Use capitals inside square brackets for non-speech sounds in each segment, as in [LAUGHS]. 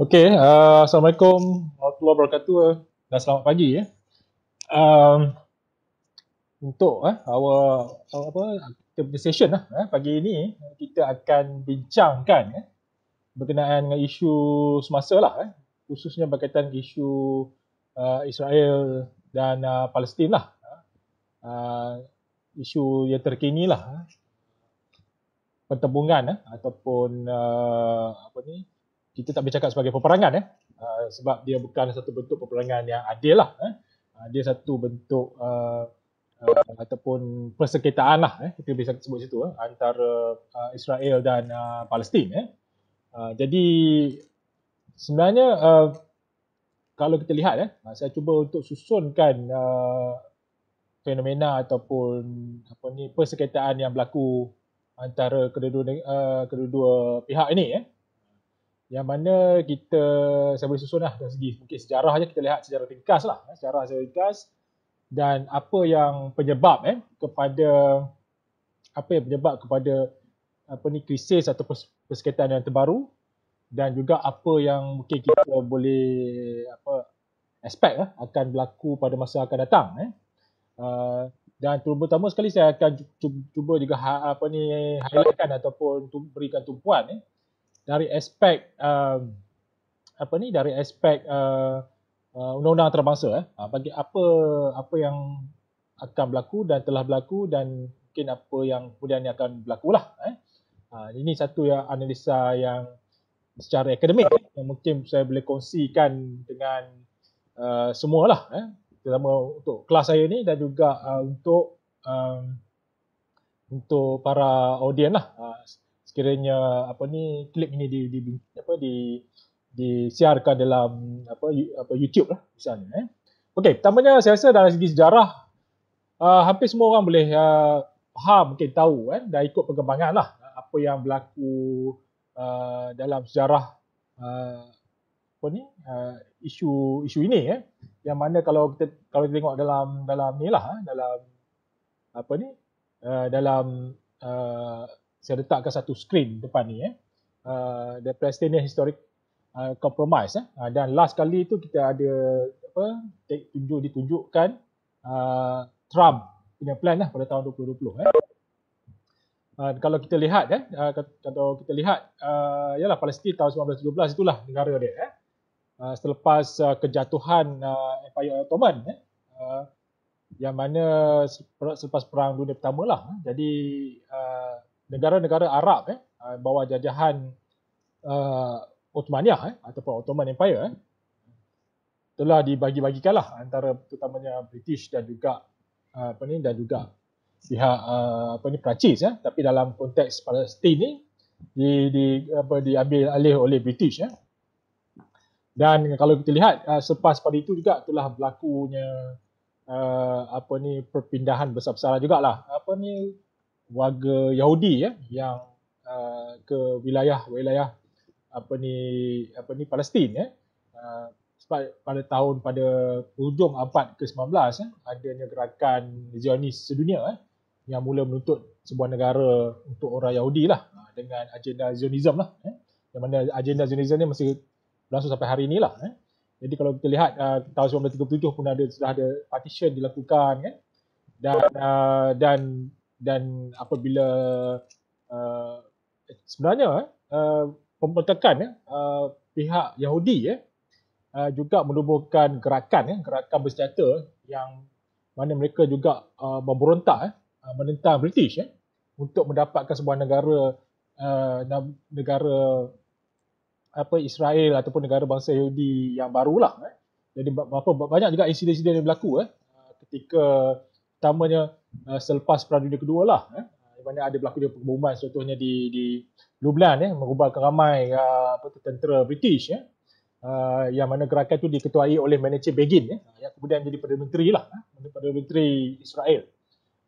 Okay, uh, Assalamualaikum warahmatullahi wabarakatuh eh. dan selamat pagi ya. Um, untuk eh, our, our apa kita punya session lah eh, pagi ini kita akan bincangkan eh, berkenaan dengan isu semasa lah eh, khususnya berkaitan isu uh, Israel dan uh, Palestin lah uh, isu yang terkini lah eh, pertembungan eh, ataupun uh, apa ni kita tak boleh cakap sebagai peperangan eh uh, sebab dia bukan satu bentuk peperangan yang adil lah eh uh, dia satu bentuk uh, uh, ataupun persekitaan lah eh kita bisa sebut situ eh, antara uh, Israel dan uh, Palestin eh uh, jadi sebenarnya uh, kalau kita lihat eh saya cuba untuk susunkan uh, fenomena ataupun apa ni persekitaan yang berlaku antara kedua-dua uh, kedua pihak ini eh yang mana kita saya boleh susun lah dari segi mungkin sejarah aja kita lihat sejarah ringkas lah eh, sejarah secara ringkas dan apa yang penyebab eh kepada apa yang penyebab kepada apa ni krisis atau persekitaran yang terbaru dan juga apa yang mungkin kita boleh apa expect eh, akan berlaku pada masa akan datang eh uh, dan terutama sekali saya akan cuba juga ha-, apa ni highlightkan ataupun berikan tumpuan eh dari aspek um, apa ni dari aspek uh, uh, undang-undang terbangsa eh uh, bagi apa apa yang akan berlaku dan telah berlaku dan mungkin apa yang kemudian akan berlaku lah eh uh, ini satu yang analisa yang secara akademik eh, yang mungkin saya boleh kongsikan dengan uh, semua lah eh terutama untuk kelas saya ni dan juga uh, untuk um, untuk para audien lah uh, ha, sekiranya apa ni klip ini di, di apa di di siarkan dalam apa apa YouTube lah misalnya eh. Okey, pertamanya saya rasa dalam segi sejarah uh, hampir semua orang boleh uh, faham mungkin tahu kan dah ikut perkembangan lah ah, apa yang berlaku uh, dalam sejarah uh, apa ni uh, isu isu ini eh yang mana kalau kita kalau kita tengok dalam dalam ni lah dalam apa ni uh, dalam uh, saya letakkan satu skrin depan ni eh uh, the Palestinian historic uh, compromise eh uh, dan last kali tu kita ada apa tunjuk ditunjukkan uh, Trump punya plan lah pada tahun 2020 eh uh, kalau kita lihat eh kalau kita lihat uh, yalah Palestin tahun 1917 itulah negara dia eh Uh, selepas uh, kejatuhan uh, Empire Ottoman eh, uh, yang mana selepas Perang Dunia Pertama lah. Eh. jadi negara-negara Arab eh ah, bawah jajahan uh, ah, Ottomaniah eh ataupun Ottoman Empire eh telah dibagi-bagikan lah antara terutamanya British dan juga uh, apa ni dan juga pihak apa ni Perancis ya eh. tapi dalam konteks Palestin ni di di apa diambil alih oleh British ya eh. dan kalau kita lihat uh, selepas pada itu juga telah berlakunya uh, apa ni perpindahan besar-besaran jugalah apa ni warga Yahudi ya yang uh, ke wilayah wilayah apa ni apa ni Palestin ya. Uh, sebab pada tahun pada hujung abad ke-19 ya, adanya gerakan Zionis sedunia ya, yang mula menuntut sebuah negara untuk orang Yahudi lah uh, dengan agenda Zionism lah. Ya. Yang mana agenda Zionism ni masih berlangsung sampai hari ni lah. Ya. Jadi kalau kita lihat uh, tahun 1937 pun ada sudah ada partition dilakukan kan. Ya. Dan uh, dan dan apabila uh, eh, sebenarnya eh, uh, pembentukan eh, uh, pihak Yahudi uh, juga menubuhkan gerakan uh, gerakan bersenjata yang mana mereka juga uh, memberontak uh, menentang British uh, untuk mendapatkan sebuah negara uh, negara apa Israel ataupun negara bangsa Yahudi yang barulah. Eh. Jadi banyak juga insiden-insiden yang berlaku eh, uh, ketika pertamanya Uh, selepas Perang Dunia Kedua lah. Eh? Uh, di mana ada berlaku dia perbomban contohnya di, di Lublin eh, merubahkan ramai uh, tentera British eh, uh, yang mana gerakan itu diketuai oleh manager Begin eh, uh, yang kemudian jadi Perdana Menteri lah, eh, Perdana Menteri Israel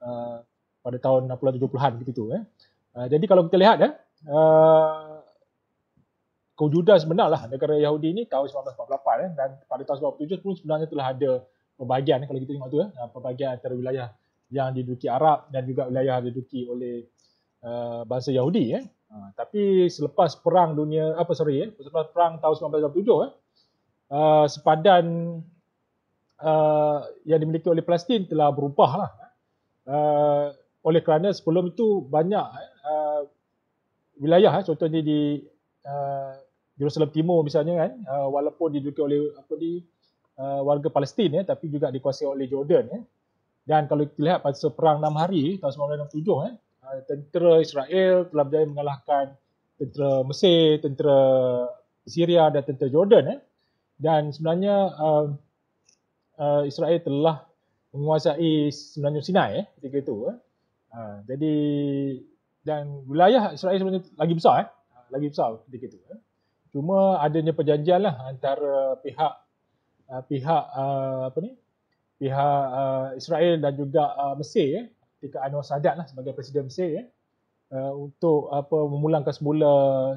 uh, pada tahun 60-70an gitu tu. Eh. Uh, jadi kalau kita lihat eh, uh, kewujudan sebenarnya lah negara Yahudi ini tahun 1948 eh, dan pada tahun 1947 pun sebenarnya telah ada perbahagian eh, kalau kita tengok tu eh, perbahagian antara wilayah yang diduduki Arab dan juga wilayah yang diduduki oleh uh, bangsa Yahudi eh. Uh, tapi selepas perang dunia apa sorry eh selepas perang tahun 1967 ya, eh uh, sepadan uh, yang dimiliki oleh Palestin telah berubah lah. Uh, eh, oleh kerana sebelum itu banyak uh, wilayah eh, contohnya di uh, Jerusalem Timur misalnya kan uh, walaupun diduduki oleh apa di uh, warga Palestin ya eh, tapi juga dikuasai oleh Jordan ya. Eh. Dan kalau kita lihat pada seperang 6 hari tahun 1967 eh, ah, tentera Israel telah berjaya mengalahkan tentera Mesir, tentera Syria dan tentera Jordan eh. Dan sebenarnya uh, uh, Israel telah menguasai sebenarnya Sinai eh, ketika itu. Eh. Uh, jadi dan wilayah Israel sebenarnya lagi besar eh. Ah, lagi besar ketika itu. Eh. Cuma adanya perjanjian lah antara pihak uh, pihak uh, apa ni uh, pihak uh, Israel dan juga uh, Mesir ya, ketika Anwar Sadat lah sebagai presiden Mesir ya, uh, untuk apa memulangkan semula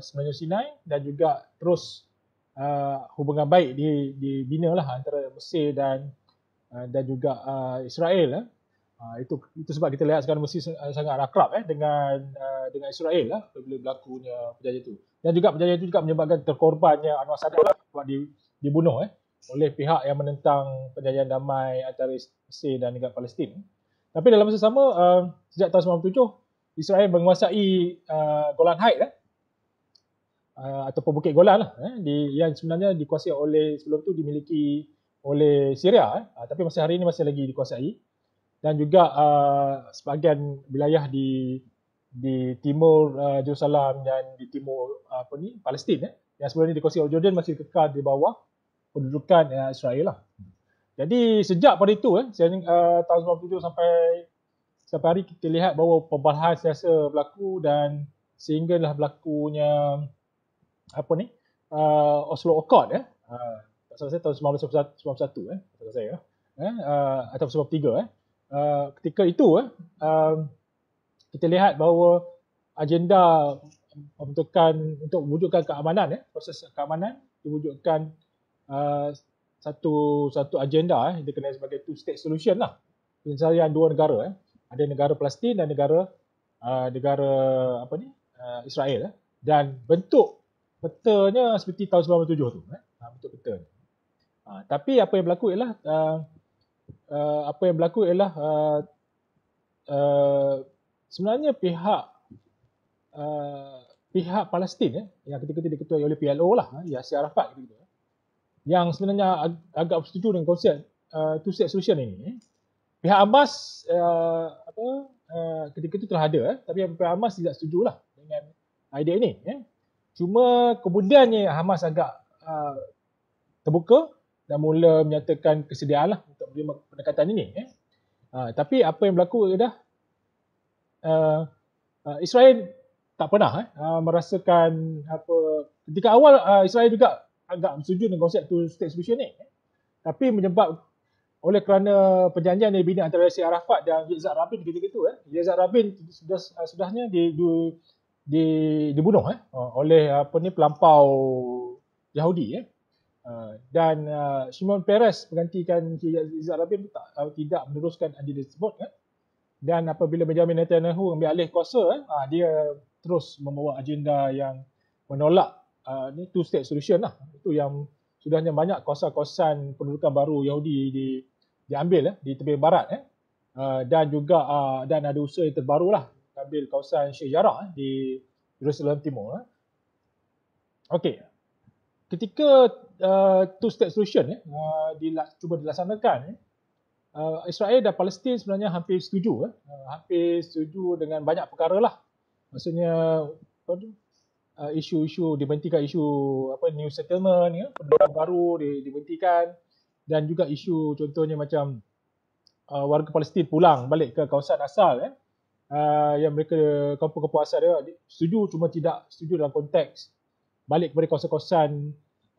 Semenanjung Sinai dan juga terus uh, hubungan baik di di bina lah antara Mesir dan uh, dan juga uh, Israel ya. Uh, itu itu sebab kita lihat sekarang Mesir sangat akrab eh dengan uh, dengan Israel lah bila berlakunya perjanjian itu. Dan juga perjanjian itu juga menyebabkan terkorbannya Anwar Sadat sebab dibunuh eh oleh pihak yang menentang perjanjian damai antara Israel dan negara Palestin. Tapi dalam masa sama uh, sejak tahun 97 Israel menguasai uh, Golan Heights eh? uh, ataupun Bukit Golan lah eh? di yang sebenarnya dikuasai oleh sebelum tu dimiliki oleh Syria eh? uh, tapi masa hari ini masih lagi dikuasai dan juga uh, sebahagian wilayah di di timur Jerusalem dan di timur uh, apa ni Palestin eh? yang sebelum ni dikuasai oleh Jordan masih kekal di bawah pendudukan uh, Israel lah. Jadi sejak pada itu eh saya uh, 1997 sampai sampai hari kita lihat bahawa perbalahan siasa berlaku dan sehingga sehinggalah berlakunya apa ni? Uh, Oslo Accord eh. Uh, saya tahun 1991 eh kata saya eh. eh uh, atau 1993 eh. Uh, ketika itu eh uh, kita lihat bahawa agenda um, pembentukan untuk wujudkan keamanan eh proses keamanan diwujudkan uh, satu satu agenda eh dikenali sebagai two state solution lah penyelesaian dua negara eh ada negara Palestin dan negara uh, negara apa ni uh, Israel eh dan bentuk petanya seperti tahun 97 tu eh uh, bentuk peta ni. Ha, uh, tapi apa yang berlaku ialah uh, uh, apa yang berlaku ialah uh, uh, sebenarnya pihak uh, pihak Palestin eh yang ketika-ketika diketuai oleh PLO lah eh, Yasir Arafat gitu eh yang sebenarnya ag- agak setuju dengan konsep uh, two state solution ini eh. pihak Hamas uh, apa uh, ketika itu terhadap, eh. tapi pihak Hamas tidak setuju lah dengan idea ini eh. cuma kemudiannya Hamas agak uh, terbuka dan mula menyatakan kesediaan lah untuk menerima pendekatan ini eh. uh, tapi apa yang berlaku dah uh, uh, Israel tak pernah eh, uh, merasakan apa ketika awal uh, Israel juga agak bersetuju dengan konsep two state solution ni. Tapi menyebab oleh kerana perjanjian yang dibina antara Syed Arafat dan Yitzhak Rabin ketika itu. Eh. Yitzhak Rabin sudah, sudahnya di, di, di, dibunuh eh, oh, oleh apa ni pelampau Yahudi. Eh. Ah, dan uh, Simon Peres menggantikan Yitzhak Rabin tak, uh, tidak meneruskan adil tersebut. Eh. Dan apabila Benjamin Netanyahu ambil alih kuasa, eh, dia terus membawa agenda yang menolak uh, ni two state solution lah. Itu yang sudahnya banyak kawasan-kawasan pendudukan baru Yahudi di diambil eh, di tepi barat eh. Uh, dan juga uh, dan ada usaha yang terbaru lah ambil kawasan Sheikh Jarrah eh, di Jerusalem Timur. Eh. Okey. Ketika uh, two state solution eh, uh, dilak, cuba dilaksanakan eh, Uh, Israel dan Palestin sebenarnya hampir setuju eh? uh, hampir setuju dengan banyak perkara lah maksudnya uh, isu-isu dibentikan isu apa new settlement ya penduduk baru di, dibentikan dan juga isu contohnya macam uh, warga Palestin pulang balik ke kawasan asal eh uh, yang mereka kampung-kampung asal dia setuju cuma tidak setuju dalam konteks balik kepada kawasan-kawasan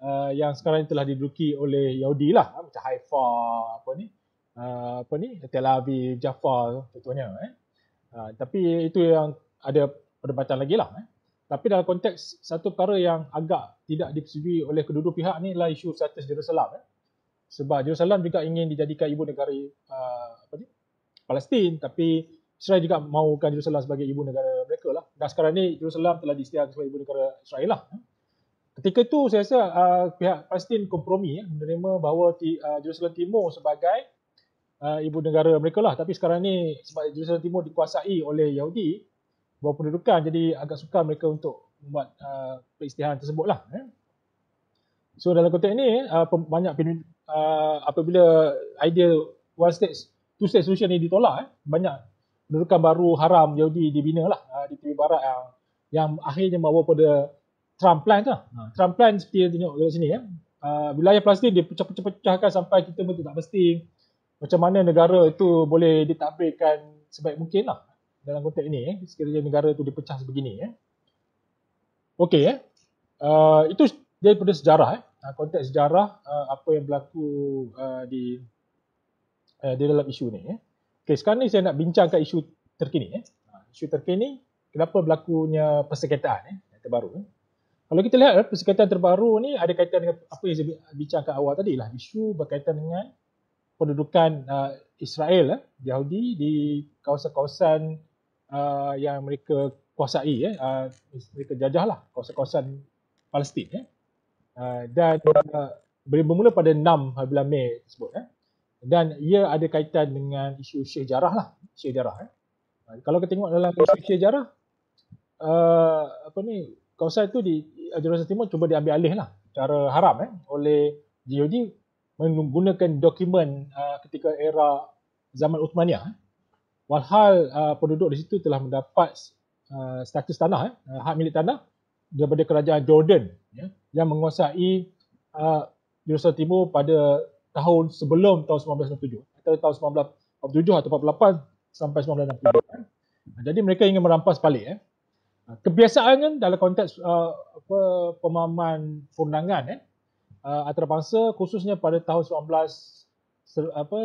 uh, yang sekarang ini telah diduduki oleh Yahudi lah uh, macam Haifa apa ni uh, apa ni Tel Aviv Jaffa contohnya eh uh, tapi itu yang ada perdebatan lagi lah eh. Tapi dalam konteks satu perkara yang agak tidak dipersetujui oleh kedua-dua pihak ni adalah isu status Jerusalem. Eh. Sebab Jerusalem juga ingin dijadikan ibu negara uh, apa ni? Palestin tapi Israel juga mahukan Jerusalem sebagai ibu negara mereka lah. Dan sekarang ni Jerusalem telah disediakan sebagai ibu negara Israel lah. Eh. Ketika itu saya rasa uh, pihak Palestin kompromi ya, menerima bahawa di, uh, Jerusalem Timur sebagai uh, ibu negara mereka lah. Tapi sekarang ni sebab Jerusalem Timur dikuasai oleh Yahudi, bawah pendudukan jadi agak sukar mereka untuk membuat uh, peristihan tersebut lah. Eh. Ya. So dalam konteks ini uh, banyak pen, uh, apabila idea one state two state solution ini ditolak eh, banyak pendudukan baru haram Yahudi dibina lah uh, di Timur Barat yang, uh, yang akhirnya membawa pada Trump plan tu. Lah. Ha. Trump plan seperti yang tengok dekat sini. Eh. Uh, wilayah Palestin dia pecah-pecah-pecahkan sampai kita pun tak pasti macam mana negara itu boleh ditakbirkan sebaik mungkin lah dalam konteks ini eh, sekiranya negara itu dipecah sebegini eh. Okey eh. Uh, itu daripada sejarah eh. Uh, konteks sejarah uh, apa yang berlaku uh, di uh, di dalam isu ni eh. Okey, sekarang ni saya nak bincangkan isu terkini eh. Uh, isu terkini kenapa berlakunya persekitaran eh terbaru eh. Kalau kita lihat eh, persekitaran terbaru ni ada kaitan dengan apa yang saya bincangkan awal tadi lah isu berkaitan dengan pendudukan uh, Israel eh, Yahudi di kawasan-kawasan uh, yang mereka kuasai eh uh, mereka jajahlah kawasan-kawasan Palestin eh uh, dan uh, bermula pada 6 bulan Mei tersebut eh dan ia ada kaitan dengan isu sejarah lah sejarah eh uh, kalau kita tengok dalam isu sejarah uh, apa ni kawasan itu di Jerusalem Timur cuba diambil alih lah cara haram eh oleh GOD menggunakan dokumen uh, ketika era zaman Uthmaniyah eh walhal uh, penduduk di situ telah mendapat uh, status tanah eh, uh, hak milik tanah daripada kerajaan Jordan ya, yang menguasai uh, Jerusalem Timur pada tahun sebelum tahun 1967 atau tahun 1947 atau 48 sampai 1967 eh. Kan? jadi mereka ingin merampas balik eh. kebiasaan kan dalam konteks uh, apa pemahaman perundangan eh, uh, antarabangsa khususnya pada tahun 19 apa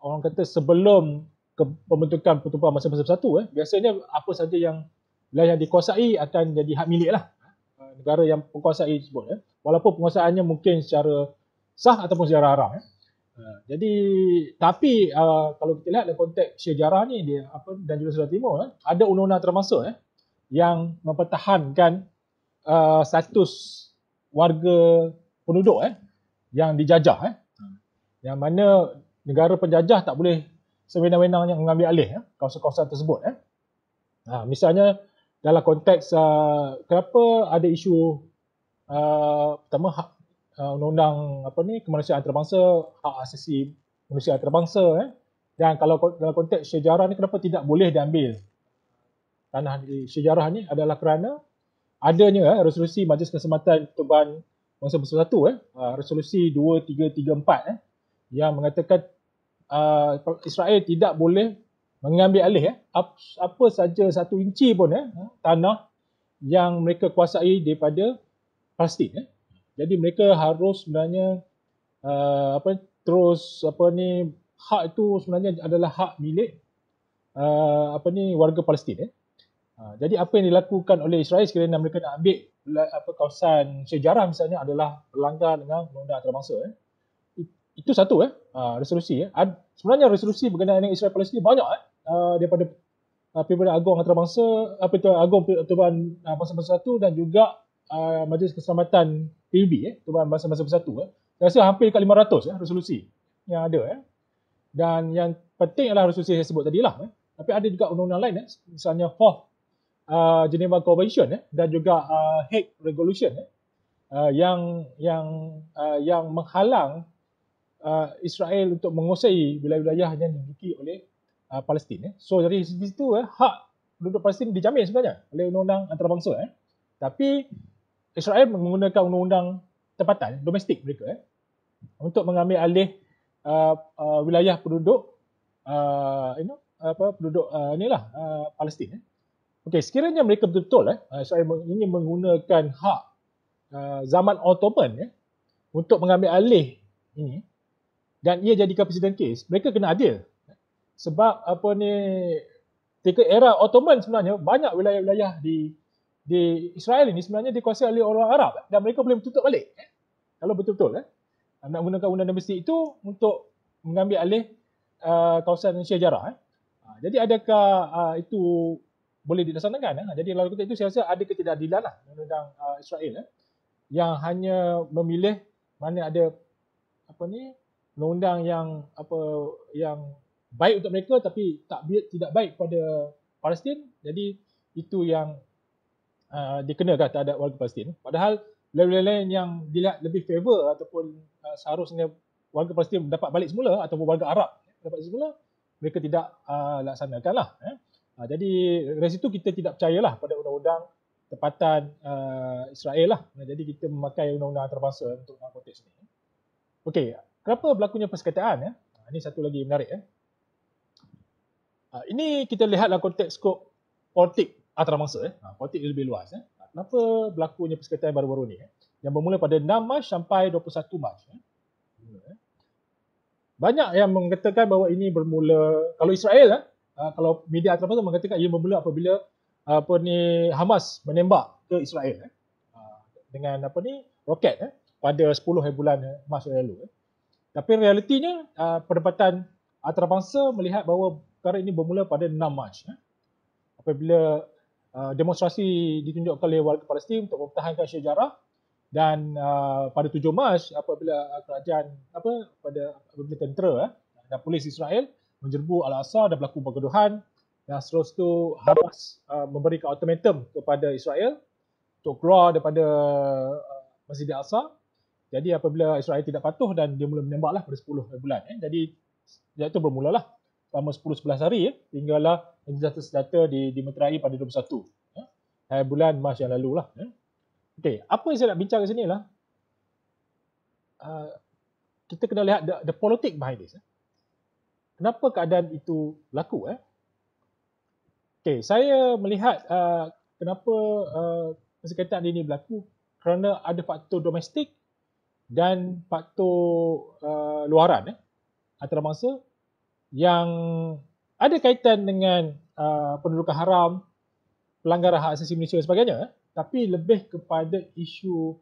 orang kata sebelum ke, pembentukan pertumpahan masa-masa bersatu eh. Biasanya apa saja yang wilayah yang dikuasai akan jadi hak milik lah ha, negara yang penguasai tersebut. Eh. Walaupun penguasaannya mungkin secara sah ataupun secara haram. Eh. Ha, jadi tapi uh, kalau kita lihat dalam konteks sejarah ni dia apa dan juga Sudah Timur eh, ada undang-undang termasuk eh, yang mempertahankan uh, status warga penduduk eh, yang dijajah. Eh. Ha, yang mana negara penjajah tak boleh sewenang yang mengambil alih ya, kawasan-kawasan tersebut. Ya. Ha, misalnya dalam konteks uh, kenapa ada isu uh, pertama hak uh, undang-undang apa ni kemanusiaan antarabangsa hak asasi manusia antarabangsa ya. dan kalau dalam konteks sejarah ini, kenapa tidak boleh diambil tanah di sejarah ini adalah kerana adanya eh, resolusi Majlis Kesempatan Pertubuhan Bangsa Bersatu eh, ha, resolusi 2334 eh, yang mengatakan Ah, Israel tidak boleh mengambil alih eh, apa saja satu inci pun eh, ha, tanah yang mereka kuasai daripada Palestin. Eh. Jadi mereka harus sebenarnya uh, apa terus apa ni hak itu sebenarnya adalah hak milik uh, apa ni warga Palestin. Eh. Uh, jadi apa yang dilakukan oleh Israel sekiranya mereka nak ambil apa kawasan sejarah misalnya adalah melanggar dengan undang-undang antarabangsa. Eh itu satu eh uh, resolusi eh sebenarnya resolusi berkenaan dengan Israel Palestin banyak eh uh, daripada uh, ah, pimpinan agung antarabangsa apa itu agung pertubuhan uh, bangsa-bangsa dan juga uh, majlis keselamatan PBB eh pertubuhan bangsa-bangsa bersatu eh saya rasa hampir dekat 500 eh resolusi yang ada eh dan yang penting adalah resolusi yang saya sebut tadi lah eh tapi ada juga undang-undang lain eh misalnya fourth uh, Geneva Convention eh dan juga uh, Hague Resolution eh uh, yang yang uh, yang menghalang uh, Israel untuk menguasai wilayah-wilayah yang dibuki oleh uh, Palestin. Eh. So dari situ eh, hak penduduk Palestin dijamin sebenarnya oleh undang-undang antarabangsa. Eh. Tapi Israel menggunakan undang-undang tempatan, eh, domestik mereka eh, untuk mengambil alih uh, uh, wilayah penduduk uh, you know, apa penduduk uh, inilah uh, Palestin. Eh. Okey, sekiranya mereka betul eh, uh, Israel ingin menggunakan hak uh, zaman Ottoman eh, untuk mengambil alih ini, dan ia jadikan precedent case mereka kena adil sebab apa ni ketika era Ottoman sebenarnya banyak wilayah-wilayah di di Israel ini sebenarnya dikuasai oleh orang Arab dan mereka boleh tutup balik kalau betul-betul eh? nak gunakan undang-undang mesti itu untuk mengambil alih uh, kawasan sejarah eh? Ha, jadi adakah uh, itu boleh dilaksanakan eh? Ha, jadi lalu kata itu saya rasa ada ketidakadilan lah undang uh, Israel eh? yang hanya memilih mana ada apa ni undang-undang yang apa yang baik untuk mereka tapi tak tidak baik pada Palestin. Jadi itu yang uh, dikenakan terhadap warga Palestin. Padahal lebih lain yang dilihat lebih favor ataupun uh, seharusnya warga Palestin dapat balik semula ataupun warga Arab dapat balik semula mereka tidak uh, lah. eh. Uh, jadi dari situ kita tidak percayalah pada undang-undang tempatan uh, Israel lah. Jadi kita memakai undang-undang antarabangsa untuk nak konteks ni. Okey, kenapa berlakunya persekitaran ya? Eh? Ha, ini satu lagi menarik ya. ini kita lihatlah konteks skop politik antarabangsa ya. Eh? Ha, politik lebih luas ya. Kenapa berlakunya persekitaran baru-baru ni ya? Yang bermula pada 6 Mac sampai 21 Mac ya. Banyak yang mengatakan bahawa ini bermula kalau Israel ya, kalau media antarabangsa mengatakan ia bermula apabila apa ni Hamas menembak ke Israel ya. dengan apa ni roket ya pada 10 hari bulan Mac lalu ya. Tapi realitinya uh, perdebatan antarabangsa melihat bahawa perkara ini bermula pada 6 Mac. Eh? Apabila uh, demonstrasi ditunjukkan oleh warga Palestin untuk mempertahankan sejarah dan uh, pada 7 Mac apabila uh, kerajaan apa pada apabila tentera eh, dan polis Israel menjerbu Al-Aqsa dan berlaku pergaduhan dan seterusnya itu Hamas uh, memberikan ultimatum kepada Israel untuk keluar daripada uh, Masjid Al-Aqsa jadi apabila Israel tidak patuh dan dia mula menembaklah pada 10 bulan. Eh. Jadi sejak itu lah selama 10-11 hari eh, hinggalah senjata-senjata di, di dimeterai pada 21. Eh. Hari bulan Mas yang lalu lah. Eh. Okay. Apa yang saya nak bincang kat sini lah. Uh, kita kena lihat the, the politik behind this. Eh. Kenapa keadaan itu berlaku? Eh? Okay, saya melihat uh, kenapa uh, ah, persekitaran ini berlaku kerana ada faktor domestik dan faktor uh, luaran eh, antarabangsa yang ada kaitan dengan uh, pendudukan haram, pelanggaran hak asasi manusia dan sebagainya eh, tapi lebih kepada isu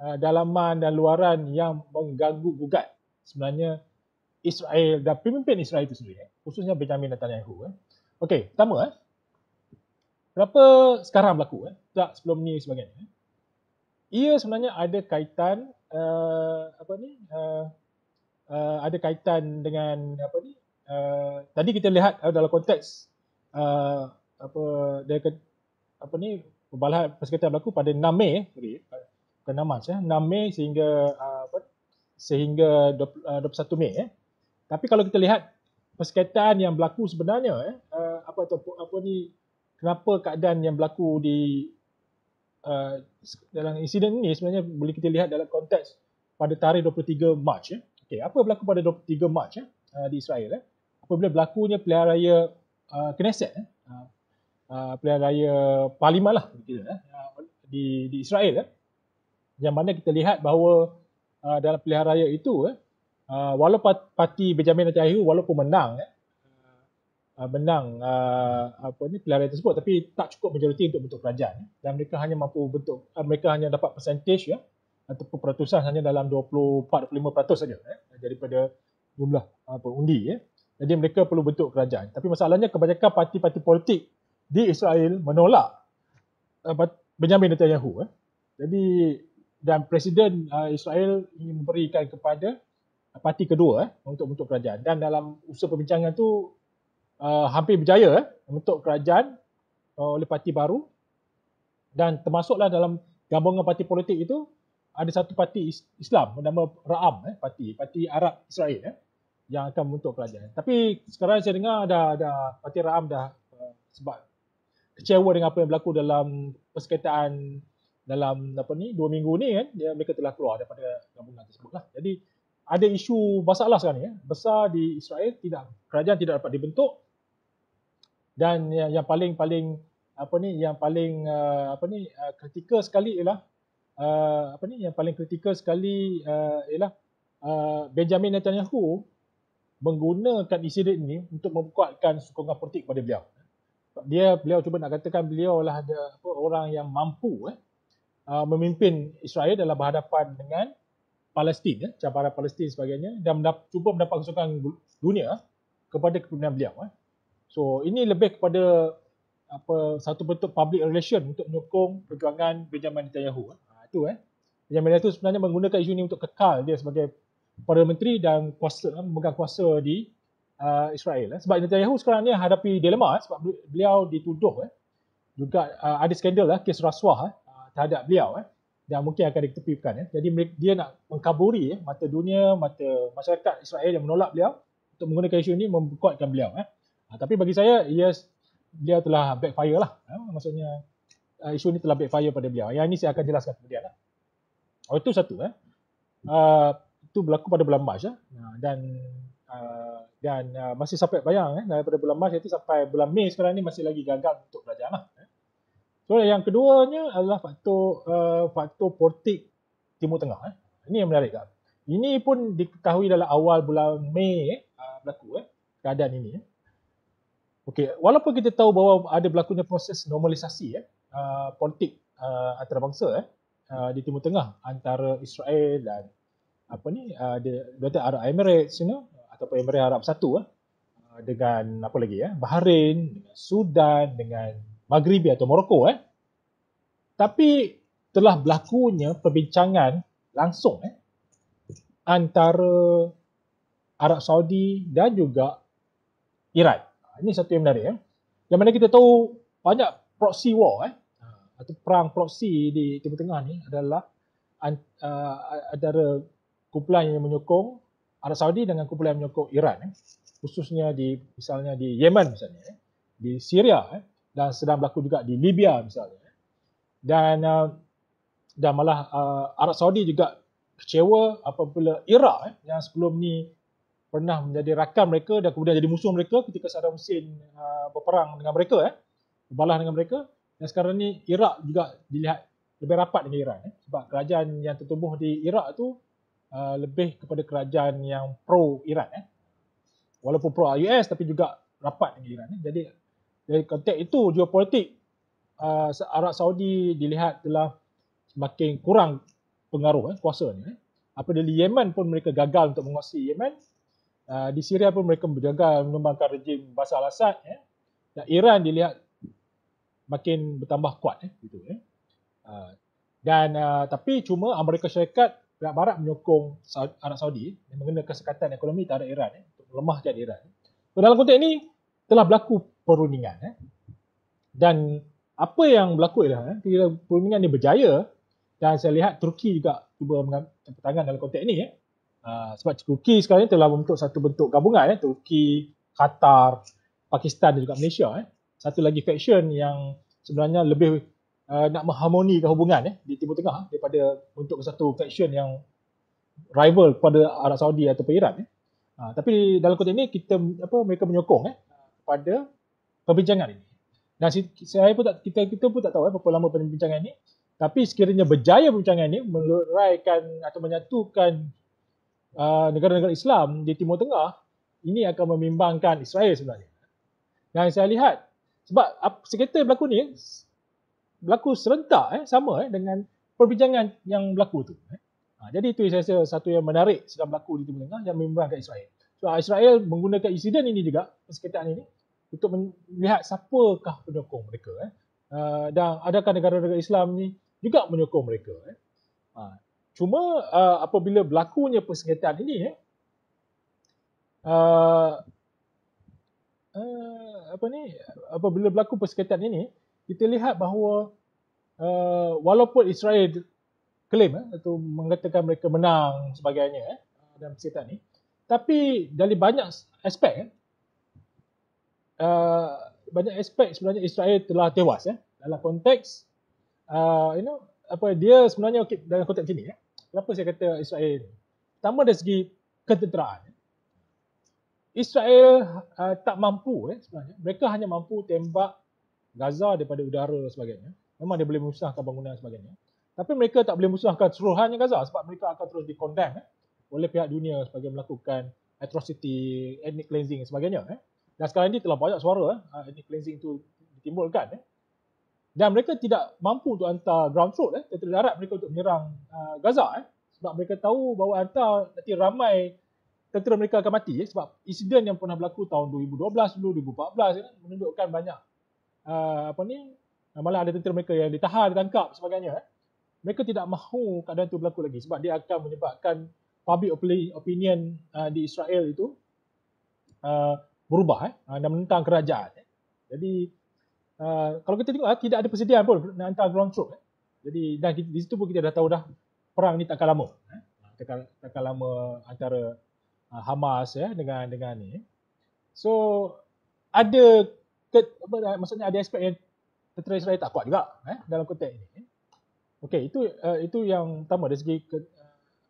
uh, dalaman dan luaran yang mengganggu-gugat sebenarnya Israel dan pemimpin Israel itu sendiri eh, khususnya Benjamin Netanyahu. Eh. Okey, pertama, eh, berapa sekarang berlaku? Eh, tak sebelum ni sebagainya. Eh ia sebenarnya ada kaitan uh, apa ni uh, uh, ada kaitan dengan apa ni uh, tadi kita lihat uh, dalam konteks uh, apa dia ke, apa ni perbalahan persekitaran berlaku pada 6 Mei sorry bukan 6 Mac 6 Mei sehingga uh, apa sehingga 21 Mei eh. Tapi kalau kita lihat persekitaran yang berlaku sebenarnya eh uh, apa atau apa ni kenapa keadaan yang berlaku di Uh, dalam insiden ini sebenarnya boleh kita lihat dalam konteks pada tarikh 23 Mac ya. Okey, apa berlaku pada 23 Mac ya uh, di Israel ya? Apabila berlakunya pilihan raya uh, Knesset ya. Uh, uh pilihan raya parlimen lah begitu ya. Di di Israel ya. Yang mana kita lihat bahawa uh, dalam pilihan raya itu ya uh, walaupun parti Benjamin Netanyahu walaupun menang ya, uh, menang uh, apa ni pilihan tersebut tapi tak cukup majoriti untuk bentuk kerajaan ya. dan mereka hanya mampu bentuk uh, mereka hanya dapat percentage ya ataupun peratusan hanya dalam 24-25% saja ya, daripada jumlah apa uh, undi ya. Jadi mereka perlu bentuk kerajaan. Tapi masalahnya kebanyakan parti-parti politik di Israel menolak uh, Benjamin Netanyahu. Eh. Jadi dan Presiden uh, Israel ingin memberikan kepada uh, parti kedua eh, untuk bentuk kerajaan. Dan dalam usaha perbincangan tu Uh, hampir berjaya eh, membentuk kerajaan uh, oleh parti baru dan termasuklah dalam gabungan parti politik itu ada satu parti Islam bernama Ra'am eh, parti parti Arab Israel eh, yang akan membentuk kerajaan. Tapi sekarang saya dengar ada ada parti Ra'am dah uh, sebab kecewa dengan apa yang berlaku dalam persekitaran dalam apa ni dua minggu ni kan dia mereka telah keluar daripada gabungan tersebut lah. Jadi ada isu masalah sekarang ni ya. Besar di Israel tidak kerajaan tidak dapat dibentuk dan ya, yang, paling paling apa ni yang paling uh, apa ni uh, kritikal sekali ialah uh, apa ni yang paling kritikal sekali uh, ialah uh, Benjamin Netanyahu menggunakan insiden ini untuk memkuatkan sokongan politik pada beliau. Dia beliau cuba nak katakan beliau adalah ada apa orang yang mampu eh uh, memimpin Israel dalam berhadapan dengan Palestin eh cabaran Palestin sebagainya dan mendap- cuba mendapat sokongan dunia kepada kepimpinan beliau eh. So ini lebih kepada apa satu bentuk public relation untuk menyokong perjuangan Benjamin Netanyahu. Ha, itu eh. Benjamin Netanyahu sebenarnya menggunakan isu ini untuk kekal dia sebagai Perdana Menteri dan kuasa, ah, memegang kuasa di uh, Israel. Eh. Sebab Netanyahu sekarang ni hadapi dilema eh, sebab beliau dituduh eh. juga uh, ada skandal lah, eh, kes rasuah eh, terhadap beliau eh. dan mungkin akan diketepikan. Eh. Jadi dia nak mengkaburi eh, mata dunia, mata masyarakat Israel yang menolak beliau untuk menggunakan isu ini memperkuatkan beliau. Eh. Ha, tapi bagi saya yes dia telah backfire lah ha, maksudnya uh, isu ini telah backfire pada beliau yang ini saya akan jelaskan kemudian lah. oh itu satu eh uh, itu berlaku pada bulan Mac eh. Ha, dan uh, dan uh, masih sampai bayang eh daripada bulan Mac itu sampai bulan Mei sekarang ini masih lagi gagal untuk belajar lah eh. so yang keduanya adalah faktor uh, faktor portik timur tengah eh. ini yang menarik kan? ini pun diketahui dalam awal bulan Mei eh, uh, berlaku eh keadaan ini eh. Okey, walaupun kita tahu bahawa ada berlakunya proses normalisasi eh, uh, politik uh, antarabangsa eh, uh, di Timur Tengah antara Israel dan apa ni ada uh, Arab Emirates you know, ataupun Emirates Arab Satu eh, uh, dengan apa lagi ya eh, Bahrain Sudan dengan Maghribi atau Morocco eh tapi telah berlakunya perbincangan langsung eh antara Arab Saudi dan juga Iran ini satu yang menarik. Eh. Yang mana kita tahu banyak proxy war eh. Ha. atau perang proxy di Timur Tengah ni adalah uh, antara kumpulan yang menyokong Arab Saudi dengan kumpulan yang menyokong Iran. Eh. Khususnya di misalnya di Yemen misalnya. Eh. Di Syria eh. dan sedang berlaku juga di Libya misalnya. Eh. Dan uh, dan malah uh, Arab Saudi juga kecewa apabila Iraq eh, yang sebelum ni pernah menjadi rakan mereka dan kemudian jadi musuh mereka ketika Saddam Hussein uh, berperang dengan mereka eh berbalah dengan mereka dan sekarang ni Iraq juga dilihat lebih rapat dengan Iran eh? sebab kerajaan yang tertubuh di Iraq tu uh, lebih kepada kerajaan yang pro Iran eh walaupun pro US tapi juga rapat dengan Iran eh? jadi dari konteks itu geopolitik uh, Arab Saudi dilihat telah semakin kurang pengaruh eh kuasa ni eh apa dia Yemen pun mereka gagal untuk menguasai Yemen Ah, di Syria pun mereka gagal mengembangkan rejim Bashar al-Assad ya. Dan Iran dilihat makin bertambah kuat ya gitu ya. Ah, dan ah, tapi cuma Amerika Syarikat Pihak Barat menyokong Arab Saudi ya, yang mengenai kesekatan ekonomi terhadap Iran eh, untuk melemahkan Iran. Ya. So, dalam konteks ini telah berlaku perundingan. Eh. Dan apa yang berlaku ialah eh, perundingan ini berjaya dan saya lihat Turki juga cuba mengambil tangan dalam konteks ini. Eh. Ah, sebab Turki sekarang ni telah membentuk satu bentuk gabungan eh, Turki, Qatar, Pakistan dan juga Malaysia eh. Satu lagi faction yang sebenarnya lebih uh, nak mengharmonikan hubungan eh, di Timur Tengah eh, daripada untuk satu faction yang rival kepada Arab Saudi atau Iran eh. Uh, tapi dalam konteks ini kita apa mereka menyokong eh kepada perbincangan ini. Dan saya pun tak kita kita pun tak tahu eh berapa lama perbincangan ini tapi sekiranya berjaya perbincangan ini meluraikan atau menyatukan Ah, negara-negara Islam di Timur Tengah ini akan membimbangkan Israel sebenarnya. Yang saya lihat sebab sekata berlaku ni berlaku serentak eh, sama eh, dengan perbincangan yang berlaku tu. Eh. Ha, jadi itu saya rasa satu yang menarik sedang berlaku di Timur Tengah yang membimbangkan Israel. So, ah, Israel menggunakan insiden ini juga, persekitaran ini untuk melihat siapakah penyokong mereka. Eh. Uh, dan adakah negara-negara Islam ni juga menyokong mereka. Eh. Ha, Cuma uh, apabila berlakunya persengketaan ini eh uh, uh, apa ni apabila berlaku persengketaan ini kita lihat bahawa uh, walaupun Israel claim eh, atau mengatakan mereka menang sebagainya eh dalam persengketaan ini tapi dari banyak aspek eh, uh, banyak aspek sebenarnya Israel telah tewas eh dalam konteks uh, you know apa dia sebenarnya okay, dalam konteks ini eh kenapa saya kata Israel pertama dari segi ketenteraan Israel uh, tak mampu eh, sebenarnya mereka hanya mampu tembak Gaza daripada udara dan sebagainya memang dia boleh memusnahkan bangunan dan sebagainya tapi mereka tak boleh memusnahkan seluruhannya Gaza sebab mereka akan terus dikondang eh, oleh pihak dunia sebagai melakukan atrocity, ethnic cleansing dan sebagainya eh. dan sekarang ini telah banyak suara eh, ethnic cleansing itu ditimbulkan eh dan mereka tidak mampu untuk hantar ground troop eh tentera darat mereka untuk menyerang uh, Gaza eh sebab mereka tahu bahawa hantar nanti ramai tentera mereka akan mati eh sebab insiden yang pernah berlaku tahun 2012 dulu 2014 eh, menunjukkan banyak uh, apa ni uh, malah ada tentera mereka yang ditahan ditangkap sebagainya eh mereka tidak mahu keadaan itu berlaku lagi sebab dia akan menyebabkan public opinion uh, di Israel itu uh, berubah eh uh, dan menentang kerajaan eh. jadi Ah, kalau kita tengok ah, tidak ada persediaan pun nak hantar ground troop eh. jadi dan kita, di situ pun kita dah tahu dah perang ni takkan lama eh. Ah, takkan takkan lama antara uh, Hamas ya eh, dengan dengan ni so ada ke, apa, eh, maksudnya ada aspek yang tentera Israel tak kuat juga eh, dalam konteks ini eh. Okey, itu uh, itu yang pertama dari segi ke,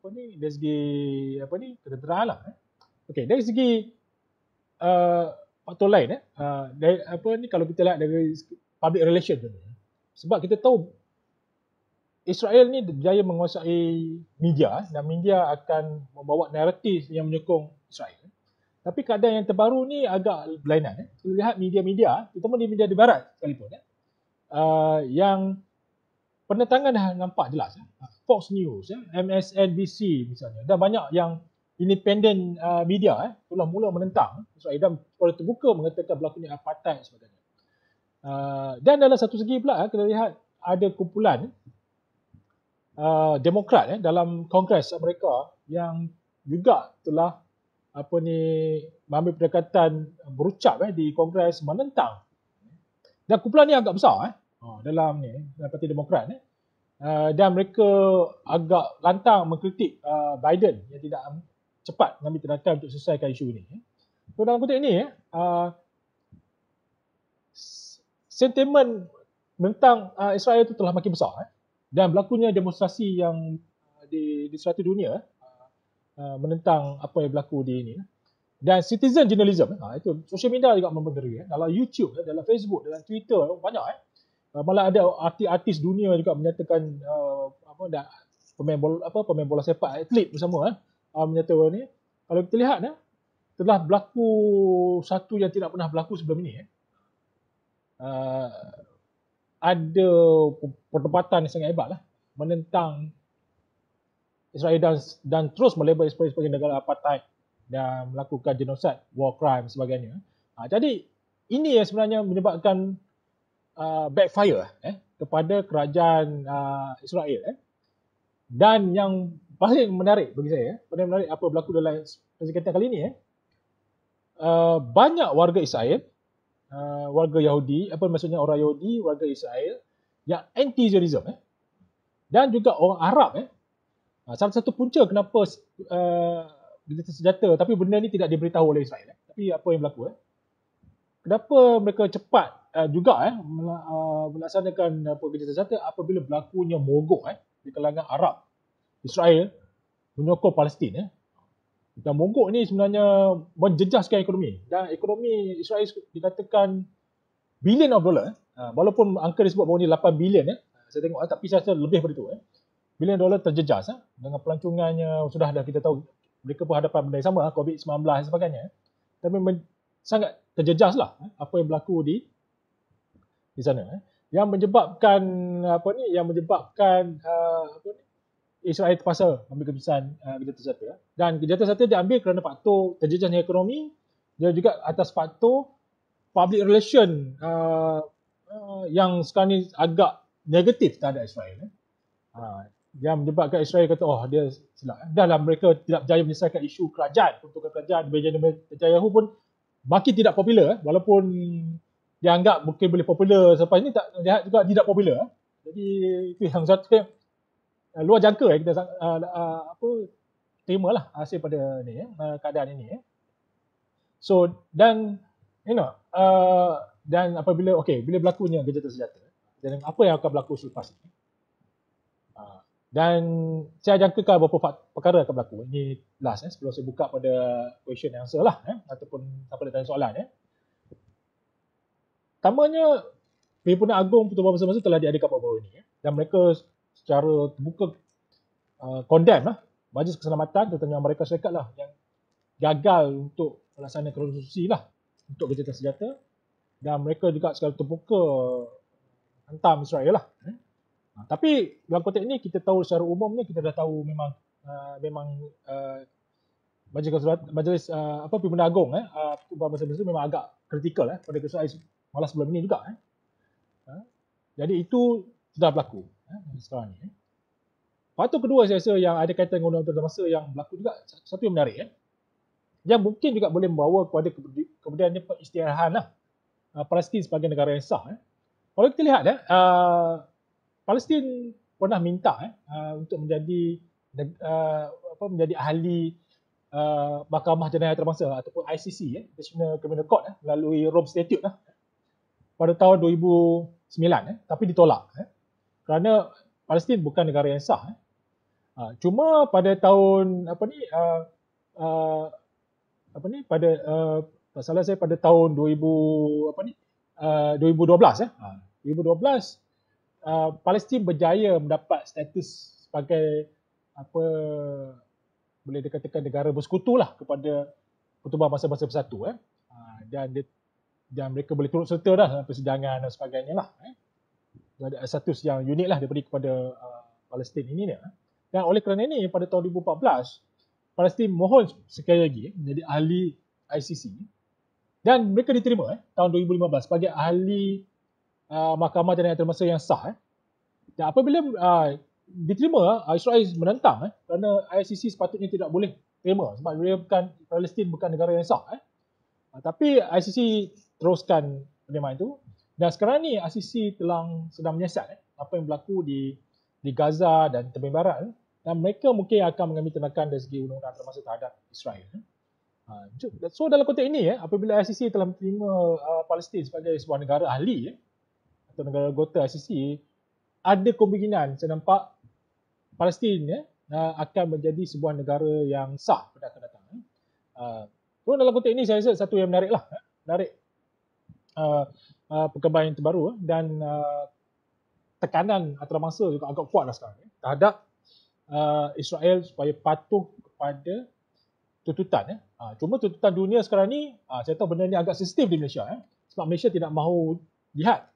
apa ni dari segi apa ni ketenteraan lah eh. Okey, dari segi faktor lain eh uh, dari, apa ni kalau kita lihat dari public relation tu sebab kita tahu Israel ni berjaya menguasai media eh, dan media akan membawa naratif yang menyokong Israel. Eh. Tapi keadaan yang terbaru ni agak berlainan. Eh. Kita lihat media-media, terutama di media di barat sekalipun, eh. uh, yang penentangan dah nampak jelas. Eh. Fox News, eh. MSNBC misalnya. Dan banyak yang independent uh, media eh, telah mula menentang Ustaz Aidam secara terbuka mengatakan berlakunya apartheid ah, dan sebagainya. Uh, dan dalam satu segi pula eh, kita lihat ada kumpulan uh, demokrat eh, dalam kongres Amerika yang juga telah apa ni mengambil pendekatan berucap eh, di kongres menentang. Dan kumpulan ni agak besar eh, uh, dalam ni dalam parti demokrat eh. Uh, dan mereka agak lantang mengkritik uh, Biden yang tidak cepat mengambil tindakan untuk selesaikan isu ini. Ya. So dalam kutip ini, ya, uh, sentimen tentang uh, Israel itu telah makin besar eh? dan berlakunya demonstrasi yang uh, di, di seluruh dunia uh, uh, menentang apa yang berlaku di ini. Dan citizen journalism, uh, itu social media juga membenderi. Eh? Dalam YouTube, eh? dalam Facebook, dalam Twitter, banyak. Eh? Uh, malah ada artis-artis dunia juga menyatakan uh, apa, dan pemain bola, apa, pemain bola sepak, atlet bersama. Eh? uh, ah, menyatakan bahawa ni kalau kita lihat eh, telah berlaku satu yang tidak pernah berlaku sebelum ini eh. Uh, ada pertempatan yang sangat hebat lah menentang Israel dan, dan terus melebar Israel sebagai negara apartheid dan melakukan genosid, war crime sebagainya. Ha, jadi ini yang sebenarnya menyebabkan uh, backfire eh, kepada kerajaan uh, Israel eh. dan yang bahasa yang menarik bagi saya, ya, benda menarik apa berlaku dalam persekitaran kali ini eh. Uh, banyak warga Israel, uh, warga Yahudi, apa maksudnya orang Yahudi, warga Israel yang anti Zionisme eh. Dan juga orang Arab eh. Uh, salah satu punca kenapa uh, senjata tapi benda ni tidak diberitahu oleh Israel eh. Tapi apa yang berlaku eh. Kenapa mereka cepat uh, juga eh uh, melaksanakan apa kerja senjata apabila berlakunya mogok eh di kalangan Arab Israel menyokong Palestin eh. Dan mogok ni sebenarnya menjejaskan ekonomi dan ekonomi Israel dikatakan billion of dollar eh. ha, walaupun angka disebut bahawa ni 8 billion eh. Ha, saya tengok eh, tapi saya rasa lebih daripada tu eh. Billion dollar terjejas eh. dengan pelancongannya sudah dah kita tahu mereka pun hadapan benda yang sama eh, COVID-19 dan sebagainya. Tapi sangat terjejas lah eh. apa yang berlaku di di sana eh. Yang menyebabkan apa ni yang menyebabkan uh, apa ni isu air terpaksa ambil keputusan uh, satu, tersata. Ya. Dan kerja satu dia ambil kerana faktor terjejasnya ekonomi, dia juga atas faktor public relation uh, uh, yang sekarang ni agak negatif terhadap Israel. Eh. Uh, yang menyebabkan Israel kata, oh dia silap. Dah lah mereka tidak berjaya menyelesaikan isu kerajaan, peruntukan kerajaan, Benjamin Netanyahu pun makin tidak popular eh, walaupun dianggap mungkin boleh popular selepas ini tak lihat juga tidak popular. Eh. Jadi itu yang satu yang uh, luar jangka eh, kita uh, uh, apa terima lah hasil pada ni eh, keadaan ini eh. so dan you know uh, dan apabila okey bila berlakunya gejala senjata dan apa yang akan berlaku selepas ini uh, dan saya jangkakan beberapa perkara akan berlaku ini last eh, sebelum saya buka pada question answer lah eh, ataupun apa tanya soalan eh. Pertamanya, Perhimpunan Agung Pertubuhan Bangsa-Bangsa telah diadakan baru-baru ini. Dan mereka secara terbuka uh, condemn lah Majlis Keselamatan tentang mereka Syarikat lah yang gagal untuk melaksanakan resolusi lah untuk gencatan tersejata dan mereka juga secara terbuka hantam Israel lah. Eh? Nah, ha, tapi dalam konteks ni kita tahu secara umumnya kita dah tahu memang uh, memang uh, majlis majlis uh, apa pimpinan agung eh uh, bahasa itu memang agak kritikal eh pada kesalahan malas sebelum ini juga eh. Uh, jadi itu sudah berlaku sekarang ni. Faktor eh. kedua saya rasa yang ada kaitan dengan undang-undang masa yang berlaku juga satu yang menarik. Eh? Yang mungkin juga boleh membawa kepada kemudiannya peristiharahan lah, ah, Palestin sebagai negara yang sah. Eh? Kalau kita lihat, eh, ah, Palestin pernah minta eh, ah, untuk menjadi apa menjadi ahli uh, Mahkamah Jenayah Terbangsa ataupun ICC, eh, National Criminal Court eh, melalui Rome Statute lah, pada tahun 2009, eh, tapi ditolak. Eh kerana Palestin bukan negara yang sah Ha, cuma pada tahun apa ni uh, uh, apa ni pada uh, salah saya pada tahun 2000 apa ni uh, 2012 eh. Ha. 2012 uh, Palestin berjaya mendapat status sebagai apa boleh dikatakan negara bersekutu lah kepada Pertubuhan Bangsa-Bangsa Bersatu eh. Ha, dan dia, dan mereka boleh turut serta dah lah persidangan dan sebagainya lah eh status yang unik lah diberi kepada uh, Palestin ini dia. Dan oleh kerana ini pada tahun 2014 Palestin mohon sekali lagi eh, menjadi ahli ICC dan mereka diterima eh, tahun 2015 sebagai ahli uh, mahkamah jenayah termasuk yang sah. Eh. Dan apabila uh, diterima uh, Israel menentang eh, kerana ICC sepatutnya tidak boleh terima sebab mereka bukan Palestin bukan negara yang sah. Eh. Uh, tapi ICC teruskan penerimaan itu dan sekarang ni ICC telah sedang menyiasat eh, apa yang berlaku di di Gaza dan tepi barat. Eh. Dan mereka mungkin akan mengambil tindakan dari segi undang-undang termasuk terhadap Israel. Eh. Ha, so dalam konteks ini, eh, apabila ICC telah menerima uh, Palestin sebagai sebuah negara ahli eh, atau negara gota ICC, ada kemungkinan saya nampak Palestin ya, eh, uh, akan menjadi sebuah negara yang sah pada akan datang. Eh. Uh, so dalam konteks ini saya rasa satu yang menarik lah. Eh. Menarik Uh, uh, perkembangan yang terbaru eh, dan uh, tekanan antarabangsa juga agak kuat lah sekarang eh, terhadap uh, Israel supaya patuh kepada tuntutan. Eh. Ha, cuma tuntutan dunia sekarang ni, ha, saya tahu benda ni agak sensitif di Malaysia. Eh. Sebab Malaysia tidak mahu lihat.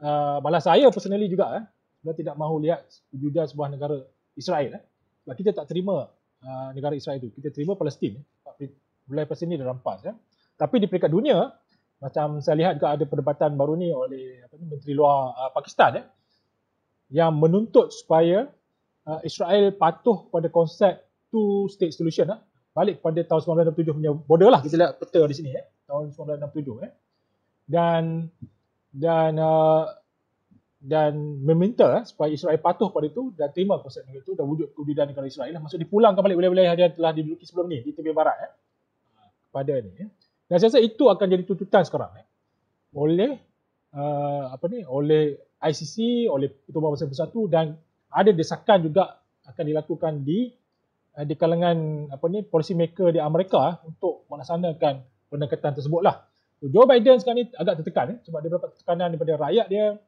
Uh, balas saya personally juga. Eh, sebab tidak mahu lihat wujudan sebuah negara Israel. Eh. Sebab kita tak terima uh, negara Israel itu. Kita terima Palestin. Eh. Mulai pasal ni dah rampas. Eh. Tapi di peringkat dunia, macam saya lihat juga ada perdebatan baru ni oleh apa ni menteri luar uh, Pakistan eh yang menuntut supaya uh, Israel patuh pada konsep two state solution eh. balik pada tahun 1967 punya border lah kita lihat peta di sini eh tahun 1967 eh dan dan uh, dan meminta eh, supaya Israel patuh pada itu dan terima konsep negara itu dan wujud kewujudan negara Israel lah maksud dipulangkan balik wilayah-wilayah yang telah diduduki sebelum ni di tepi barat eh pada ini. eh. Dan saya rasa itu akan jadi tuntutan sekarang eh. oleh uh, apa ni oleh ICC, oleh Ketua Bahasa Bersatu dan ada desakan juga akan dilakukan di uh, di kalangan apa ni policy maker di Amerika eh, untuk melaksanakan pendekatan tersebutlah. Joe Biden sekarang ni agak tertekan eh, sebab dia dapat tekanan daripada rakyat dia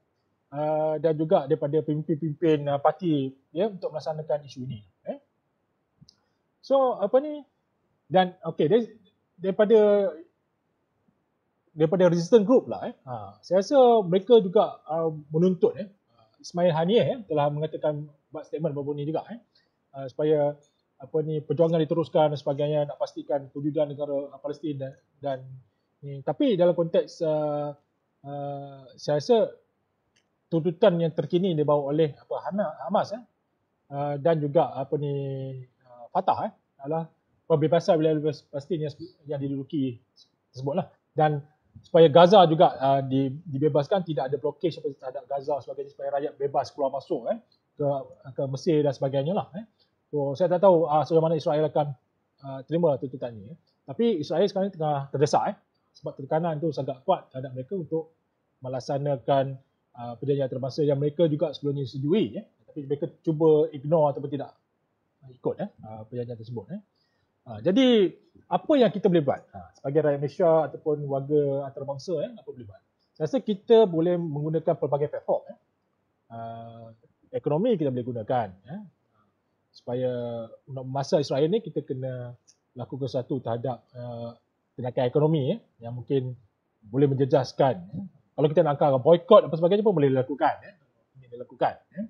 uh, dan juga daripada pemimpin-pemimpin uh, parti dia untuk melaksanakan isu ini. Eh. So apa ni dan okay daripada daripada resistant group lah eh. Ha, saya rasa mereka juga uh, menuntut eh. Uh, Ismail Haniyeh eh, telah mengatakan buat statement beberapa ni juga eh. Uh, supaya apa ni perjuangan diteruskan dan sebagainya nak pastikan kewujudan negara uh, Palestin dan, dan ni. tapi dalam konteks uh, uh, saya rasa tuntutan yang terkini dibawa oleh apa Hamas eh, uh, dan juga apa ni uh, Fatah eh, adalah pembebasan wilayah Palestin yang, yang diduduki tersebutlah dan supaya Gaza juga uh, di, dibebaskan tidak ada blokade seperti terhadap Gaza sebagainya supaya rakyat bebas keluar masuk eh ke ke Mesir dan sebagainya lah eh. So saya tak tahu uh, sejauh mana Israel akan uh, terima tuntutan ini. Eh. Tapi Israel sekarang tengah terdesak eh sebab tekanan itu sangat kuat terhadap mereka untuk melaksanakan uh, perjanjian antarabangsa yang mereka juga sebelumnya setujui eh. Tapi mereka cuba ignore ataupun tidak ikut eh uh, perjanjian tersebut eh. Ha, jadi apa yang kita boleh buat ha, sebagai rakyat Malaysia ataupun warga antarabangsa eh, apa boleh buat? Saya rasa kita boleh menggunakan pelbagai platform. Eh. Uh, ekonomi kita boleh gunakan eh. supaya untuk masa Israel ni kita kena lakukan satu terhadap uh, tindakan ekonomi eh, yang mungkin boleh menjejaskan. Eh. Kalau kita nak angka boykot apa sebagainya pun boleh dilakukan. Ya. Eh. Ini dilakukan. Eh.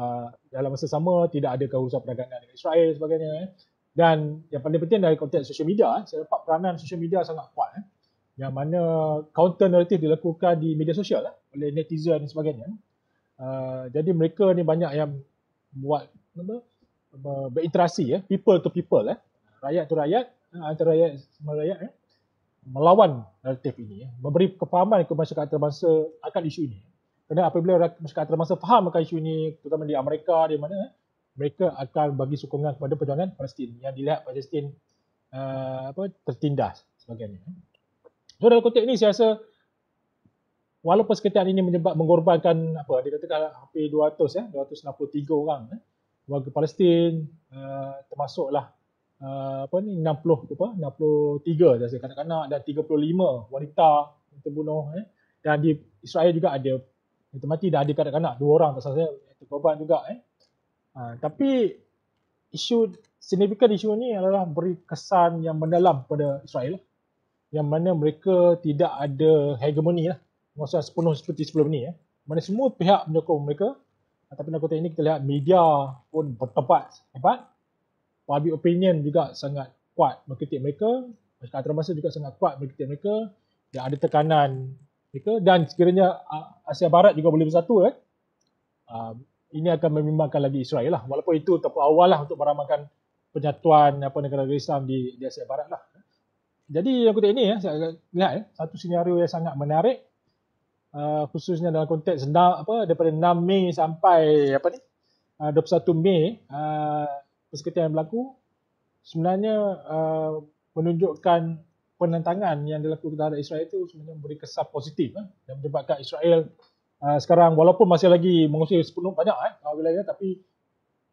Uh, dalam masa sama tidak ada kerusuhan perdagangan dengan Israel sebagainya. Eh. Dan yang paling penting dari konteks social media, eh, saya dapat peranan social media sangat kuat. Eh. Yang mana counter narrative dilakukan di media sosial eh, oleh netizen dan sebagainya. Uh, jadi mereka ni banyak yang buat apa, berinteraksi, people to people. Rakyat to rakyat, antara rakyat sama rakyat. Melawan naratif ini, memberi kefahaman kepada masyarakat antarabangsa akan isu ini. Kerana apabila masyarakat antarabangsa faham akan isu ini, terutama di Amerika, di mana, mereka akan bagi sokongan kepada perjuangan Palestin yang dilihat Palestin uh, apa tertindas sebagainya. So dalam konteks ini saya rasa walaupun sekitar ini menyebab mengorbankan apa dia katakan hampir 200 ya 263 orang ya, warga Palestin uh, termasuklah uh, apa ni 60 apa 63 jadi kanak-kanak dan 35 wanita yang terbunuh ya. dan di Israel juga ada yang termati ada kanak-kanak dua orang tersasar saya korban juga eh. Ha, tapi isu signifikan isu ini adalah beri kesan yang mendalam pada Israel yang mana mereka tidak ada hegemoni lah menguasai sepenuh seperti sebelum ini ya. mana semua pihak menyokong mereka ha, tapi nak ini kita lihat media pun bertepat hebat public opinion juga sangat kuat mengkritik mereka masyarakat Masa juga sangat kuat mengkritik mereka dan ada tekanan mereka dan sekiranya Asia Barat juga boleh bersatu eh? Ha, ini akan membimbangkan lagi Israel lah. Walaupun itu tempat awal lah untuk meramalkan penyatuan apa negara Islam di, di Asia Barat lah. Jadi yang kutip ini ya, saya lihat ya, satu senario yang sangat menarik uh, khususnya dalam konteks apa daripada 6 Mei sampai apa ni uh, 21 Mei uh, yang berlaku sebenarnya uh, menunjukkan penentangan yang dilakukan terhadap Israel itu sebenarnya memberi kesan positif uh, dan menyebabkan Israel Ah, sekarang walaupun masih lagi mengusir sepenuh banyak eh wilayah tapi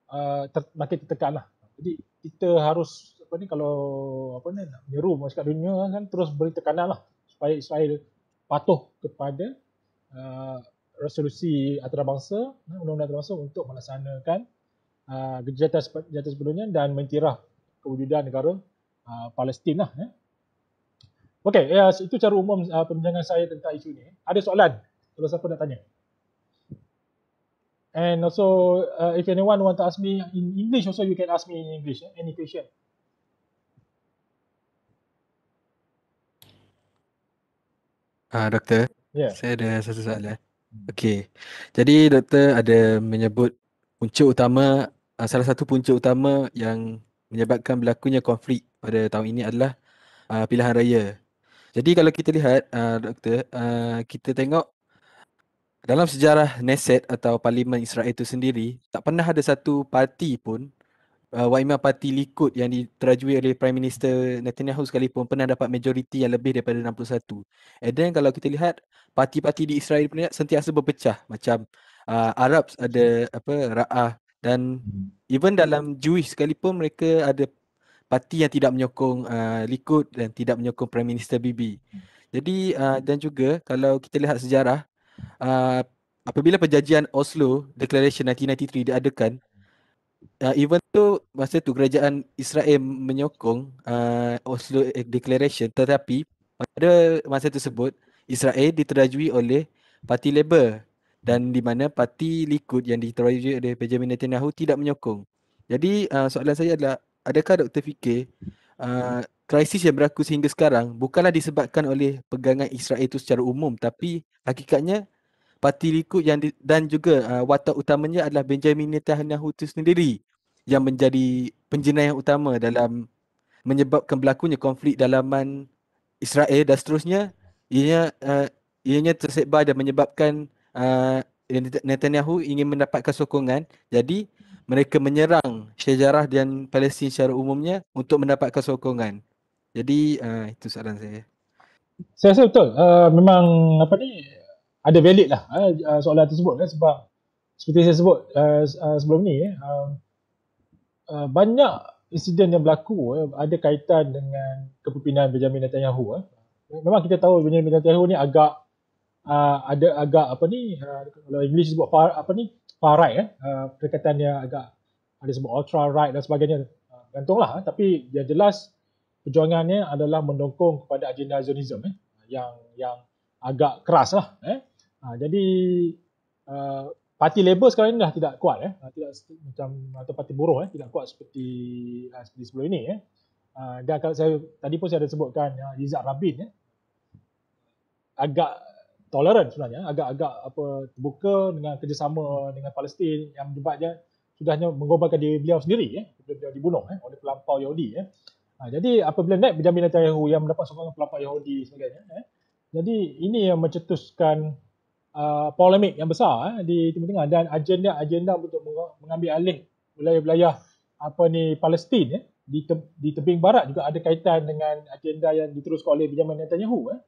uh, ter- makin tertekan lah. Jadi kita harus apa ni kalau apa ni nak menyeru masyarakat dunia kan terus beri tekananlah supaya Israel patuh kepada uh, resolusi antarabangsa, eh, undang-undang antarabangsa untuk melaksanakan uh, gejata gejata sebelumnya dan mentirah kewujudan negara uh, Palestin lah. Eh. Okey, ya, itu cara umum uh, perbincangan saya tentang isu ini. Ada soalan? Kalau siapa nak tanya. And also, uh, if anyone want to ask me in English also, you can ask me in English, eh? any question. Uh, doktor, yeah. saya ada satu soalan. Hmm. Okay. Jadi, doktor ada menyebut punca utama, uh, salah satu punca utama yang menyebabkan berlakunya konflik pada tahun ini adalah uh, pilihan raya. Jadi, kalau kita lihat, uh, doktor, uh, kita tengok dalam sejarah Knesset atau Parlimen Israel itu sendiri tak pernah ada satu parti pun uh, Waimah Parti Likud yang diterajui oleh Prime Minister Netanyahu sekalipun pernah dapat majoriti yang lebih daripada 61. And then kalau kita lihat parti-parti di Israel pun sentiasa berpecah macam uh, Arab ada apa Ra'ah dan even dalam Jewish sekalipun mereka ada parti yang tidak menyokong uh, Likud dan tidak menyokong Prime Minister Bibi. Jadi uh, dan juga kalau kita lihat sejarah uh, apabila perjanjian Oslo Declaration 1993 diadakan uh, even tu masa tu kerajaan Israel menyokong uh, Oslo Declaration tetapi pada masa tersebut Israel diterajui oleh parti Labour dan di mana parti Likud yang diterajui oleh Benjamin Netanyahu tidak menyokong. Jadi uh, soalan saya adalah adakah doktor Fikir uh, krisis yang berlaku sehingga sekarang bukanlah disebabkan oleh pegangan Israel itu secara umum tapi hakikatnya parti Likud yang di, dan juga uh, watak utamanya adalah Benjamin Netanyahu itu sendiri yang menjadi penjenayah utama dalam menyebabkan berlakunya konflik dalaman Israel dan seterusnya ianya uh, ianya tersebar dan menyebabkan uh, Netanyahu ingin mendapatkan sokongan jadi mereka menyerang sejarah dan Palestin secara umumnya untuk mendapatkan sokongan. Jadi uh, itu soalan saya. Saya rasa betul. Uh, memang apa ni ada valid lah uh, soalan tersebut kan sebab seperti saya sebut uh, uh, sebelum ni uh, uh, banyak insiden yang berlaku uh, ada kaitan dengan kepimpinan Benjamin Netanyahu. Uh. Memang kita tahu Benjamin Netanyahu ni agak uh, ada agak apa ni uh, kalau English sebut far, apa ni far right eh uh, perkataannya agak ada sebut ultra right dan sebagainya uh, gantunglah uh, tapi yang jelas perjuangannya adalah mendukung kepada agenda Zionism eh, yang yang agak keras lah. Eh. Ha, jadi uh, parti Labour sekarang ini dah tidak kuat eh, ha, tidak macam atau parti buruh eh, tidak kuat seperti uh, seperti sebelum ini eh. Uh, dan kalau saya tadi pun saya ada sebutkan ya, uh, Izzat Rabin eh, agak tolerant sebenarnya, agak-agak apa terbuka dengan kerjasama dengan Palestin yang menyebabkan sudahnya mengorbankan diri beliau sendiri ya eh, beliau dibunuh eh, oleh pelampau Yahudi eh. Ha, jadi apabila naib berjamin Netanyahu yang mendapat sokongan pelapak Yahudi sebagainya. Eh, jadi ini yang mencetuskan uh, polemik yang besar eh, di Timur tengah dan agenda-agenda untuk mengambil alih wilayah-wilayah apa ni Palestin eh, di, te- di tebing barat juga ada kaitan dengan agenda yang diteruskan oleh Benjamin Netanyahu. Eh.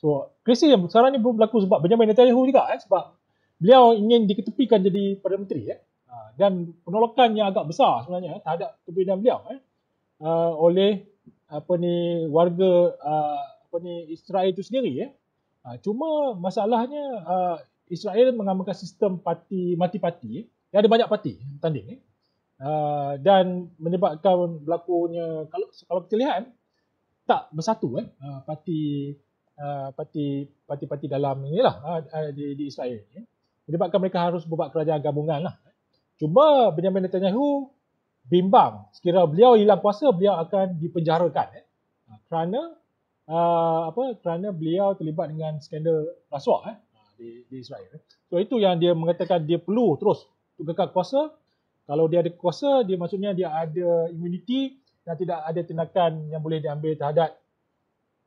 So krisis yang sekarang ni pun berlaku sebab Benjamin Netanyahu juga eh, sebab beliau ingin diketepikan jadi Perdana Menteri. Eh. Ha, dan penolakan yang agak besar sebenarnya eh, terhadap kepimpinan beliau. Eh. Uh, oleh apa ni warga uh, apa ni Israel itu sendiri ya. Uh, cuma masalahnya uh, Israel mengamalkan sistem parti mati parti ya. Dia ada banyak parti tanding ya. Uh, dan menyebabkan berlakunya kalau kalau kita lihat eh, tak bersatu eh uh, parti uh, parti parti-parti dalam inilah uh, uh, di, di Israel ya. Menyebabkan mereka harus buat kerajaan gabungan lah. Cuma Benjamin Netanyahu bimbang sekiranya beliau hilang kuasa beliau akan dipenjarakan eh? Ah, kerana uh, apa kerana beliau terlibat dengan skandal rasuah eh? Ah, di, di Israel eh? so itu yang dia mengatakan dia perlu terus kekal kuasa kalau dia ada kuasa dia maksudnya dia ada immunity dan tidak ada tindakan yang boleh diambil terhadap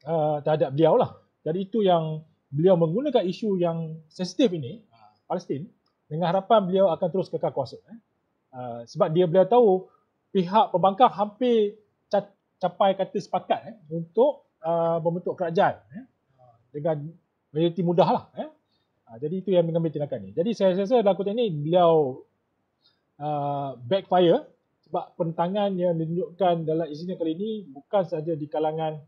uh, terhadap beliau lah jadi itu yang beliau menggunakan isu yang sensitif ini Palestin dengan harapan beliau akan terus kekal kuasa eh? Ah, sebab dia boleh tahu pihak pembangkang hampir capai kata sepakat eh, untuk uh, membentuk kerajaan eh, ah, dengan majoriti mudah lah. Eh. Uh, jadi itu yang mengambil tindakan ini. Jadi saya rasa dalam kutip ini beliau uh, backfire sebab pentangan yang ditunjukkan dalam isinya kali ini bukan sahaja di kalangan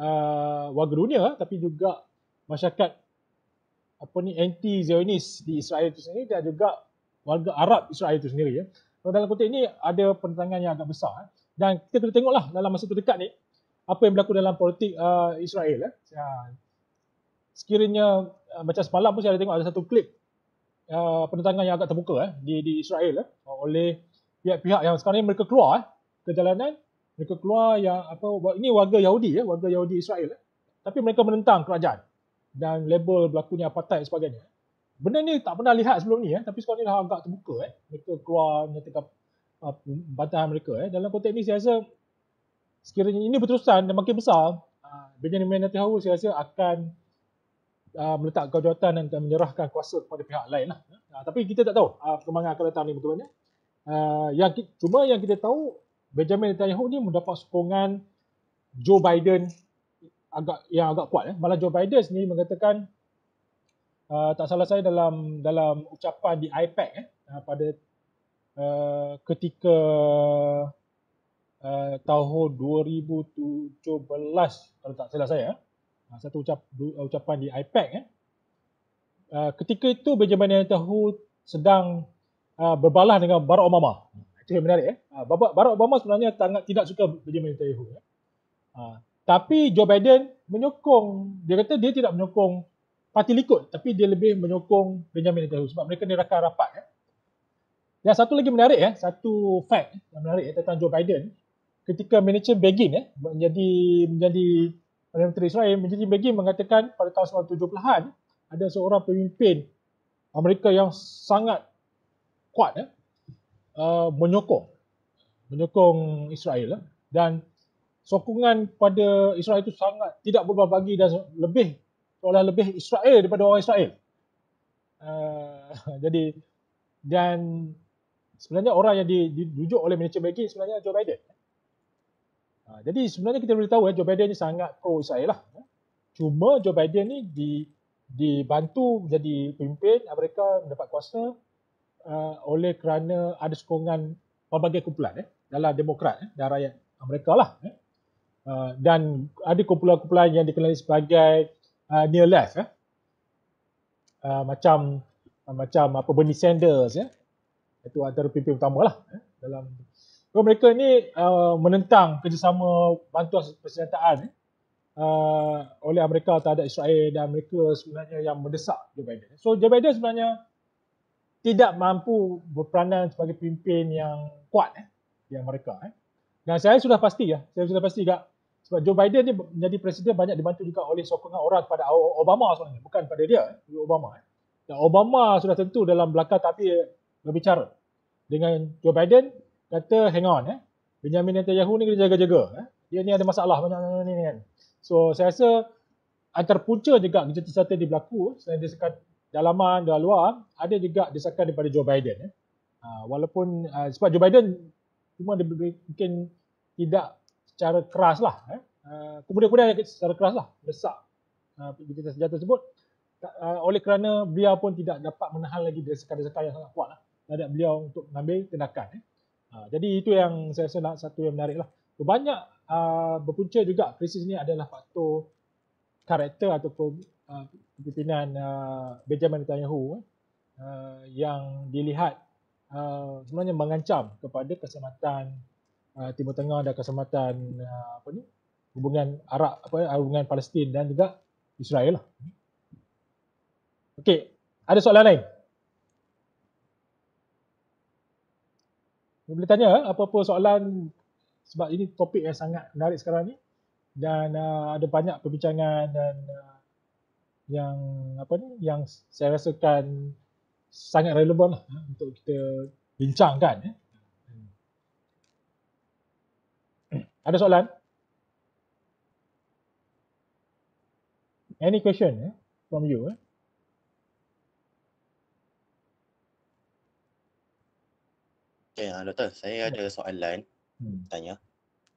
uh, warga dunia tapi juga masyarakat apa ni anti Zionis di Israel itu sendiri dan juga warga Arab Israel itu sendiri ya. Kalau dalam kutip ini ada pertentangan yang agak besar eh. dan kita kena tengoklah dalam masa terdekat ni apa yang berlaku dalam politik uh, Israel eh. Ya. Sekiranya uh, macam semalam pun saya ada tengok ada satu klip uh, pertentangan yang agak terbuka eh di di Israel eh oleh pihak-pihak yang sekarang ni mereka keluar eh ke jalanan mereka keluar yang apa ini warga Yahudi ya warga Yahudi Israel tapi mereka menentang kerajaan dan label berlakunya apartheid sebagainya benda ni tak pernah lihat sebelum ni eh tapi sekarang ni dah agak terbuka eh mereka keluar menyatakan uh, ah, bantahan mereka eh dalam konteks ni saya rasa sekiranya ini berterusan dan makin besar uh, Benjamin Netanyahu saya rasa akan uh, ah, meletakkan jawatan dan menyerahkan kuasa kepada pihak lain lah. Uh, tapi kita tak tahu uh, perkembangan akan datang ni betul Uh, yang ki- cuma yang kita tahu Benjamin Netanyahu ni mendapat sokongan Joe Biden agak yang agak kuat eh. Malah Joe Biden ni mengatakan uh, tak salah saya dalam dalam ucapan di IPAC eh ah, pada uh, ketika uh, tahun 2017 kalau tak salah saya uh, satu ucap ucapan di IPAC eh uh, ketika itu Benjamin Netanyahu sedang uh, berbalah dengan Barack Obama. Itu yang menarik eh. Uh, Barack Obama sebenarnya sangat tidak suka Benjamin Netanyahu eh. Uh, tapi Joe Biden menyokong dia kata dia tidak menyokong parti likut, tapi dia lebih menyokong Benjamin Netanyahu sebab mereka ni rakan rapat ya. Yang satu lagi menarik ya, satu fact yang menarik ya, tentang Joe Biden ketika Menachem Begin ya menjadi menjadi Perdana Menteri Israel, Menachem Begin mengatakan pada tahun 1970-an ada seorang pemimpin Amerika yang sangat kuat ya, uh, menyokong menyokong Israel ya. dan sokongan pada Israel itu sangat tidak berubah bagi dan lebih seolah lebih Israel daripada orang Israel. Uh, [LAUGHS] jadi dan sebenarnya orang yang dirujuk oleh manager bagi sebenarnya Joe Biden. Uh, jadi sebenarnya kita boleh tahu eh, Joe Biden ni sangat pro Israel lah. Cuma Joe Biden ni di, dibantu jadi pemimpin Amerika mendapat kuasa uh, oleh kerana ada sokongan pelbagai kumpulan eh, dalam demokrat eh, dan rakyat Amerika lah. Eh. Uh, dan ada kumpulan-kumpulan yang dikenali sebagai uh, near left eh? uh, macam uh, macam apa Bernie Sanders ya eh? itu antara pemimpin utama lah eh? dalam so, mereka ni uh, menentang kerjasama bantuan persenjataan eh? uh, oleh Amerika terhadap Israel dan mereka sebenarnya yang mendesak Joe Biden so Joe Biden sebenarnya tidak mampu berperanan sebagai pemimpin yang kuat eh? di Amerika eh? dan saya sudah pasti ya saya sudah pasti juga sebab Joe Biden ni menjadi presiden banyak dibantu juga oleh sokongan orang kepada Obama sebenarnya. Bukan pada dia, eh, Obama. Dan Obama sudah tentu dalam belakang tapi berbicara. Dengan Joe Biden, kata hang on. Eh. Benjamin Netanyahu ni kena jaga-jaga. Eh. Dia ni ada masalah banyak ni kan. So saya rasa antara punca juga kejata-kejata di berlaku selain sekat dalaman dan luar, ada juga desakan daripada Joe Biden. Eh. Uh, walaupun uh, sebab Joe Biden cuma dia mungkin tidak secara keras lah. Eh. eh Kemudian-kemudian secara keras lah, besar uh, senjata tersebut. Eh, oleh kerana beliau pun tidak dapat menahan lagi desakan-desakan yang sangat kuat lah. beliau untuk mengambil tindakan. Eh. jadi itu yang saya rasa satu yang menarik lah. Banyak berpunca juga krisis ini adalah faktor karakter ataupun kepimpinan uh, uh, Benjamin Netanyahu eh, yang dilihat uh, sebenarnya mengancam kepada keselamatan uh, Timur Tengah ada kesempatan uh, apa ni hubungan Arab apa ah, hubungan Palestin dan juga Israel lah. Okey, ada soalan lain? Ni boleh tanya apa-apa soalan sebab ini topik yang sangat menarik sekarang ni dan uh, ada banyak perbincangan dan uh, yang apa ni yang saya rasakan sangat relevan lah untuk kita bincangkan eh. Ada soalan? Any question eh, from you? Eh? Okay, ah, Doktor, saya ya. ada soalan hmm. tanya.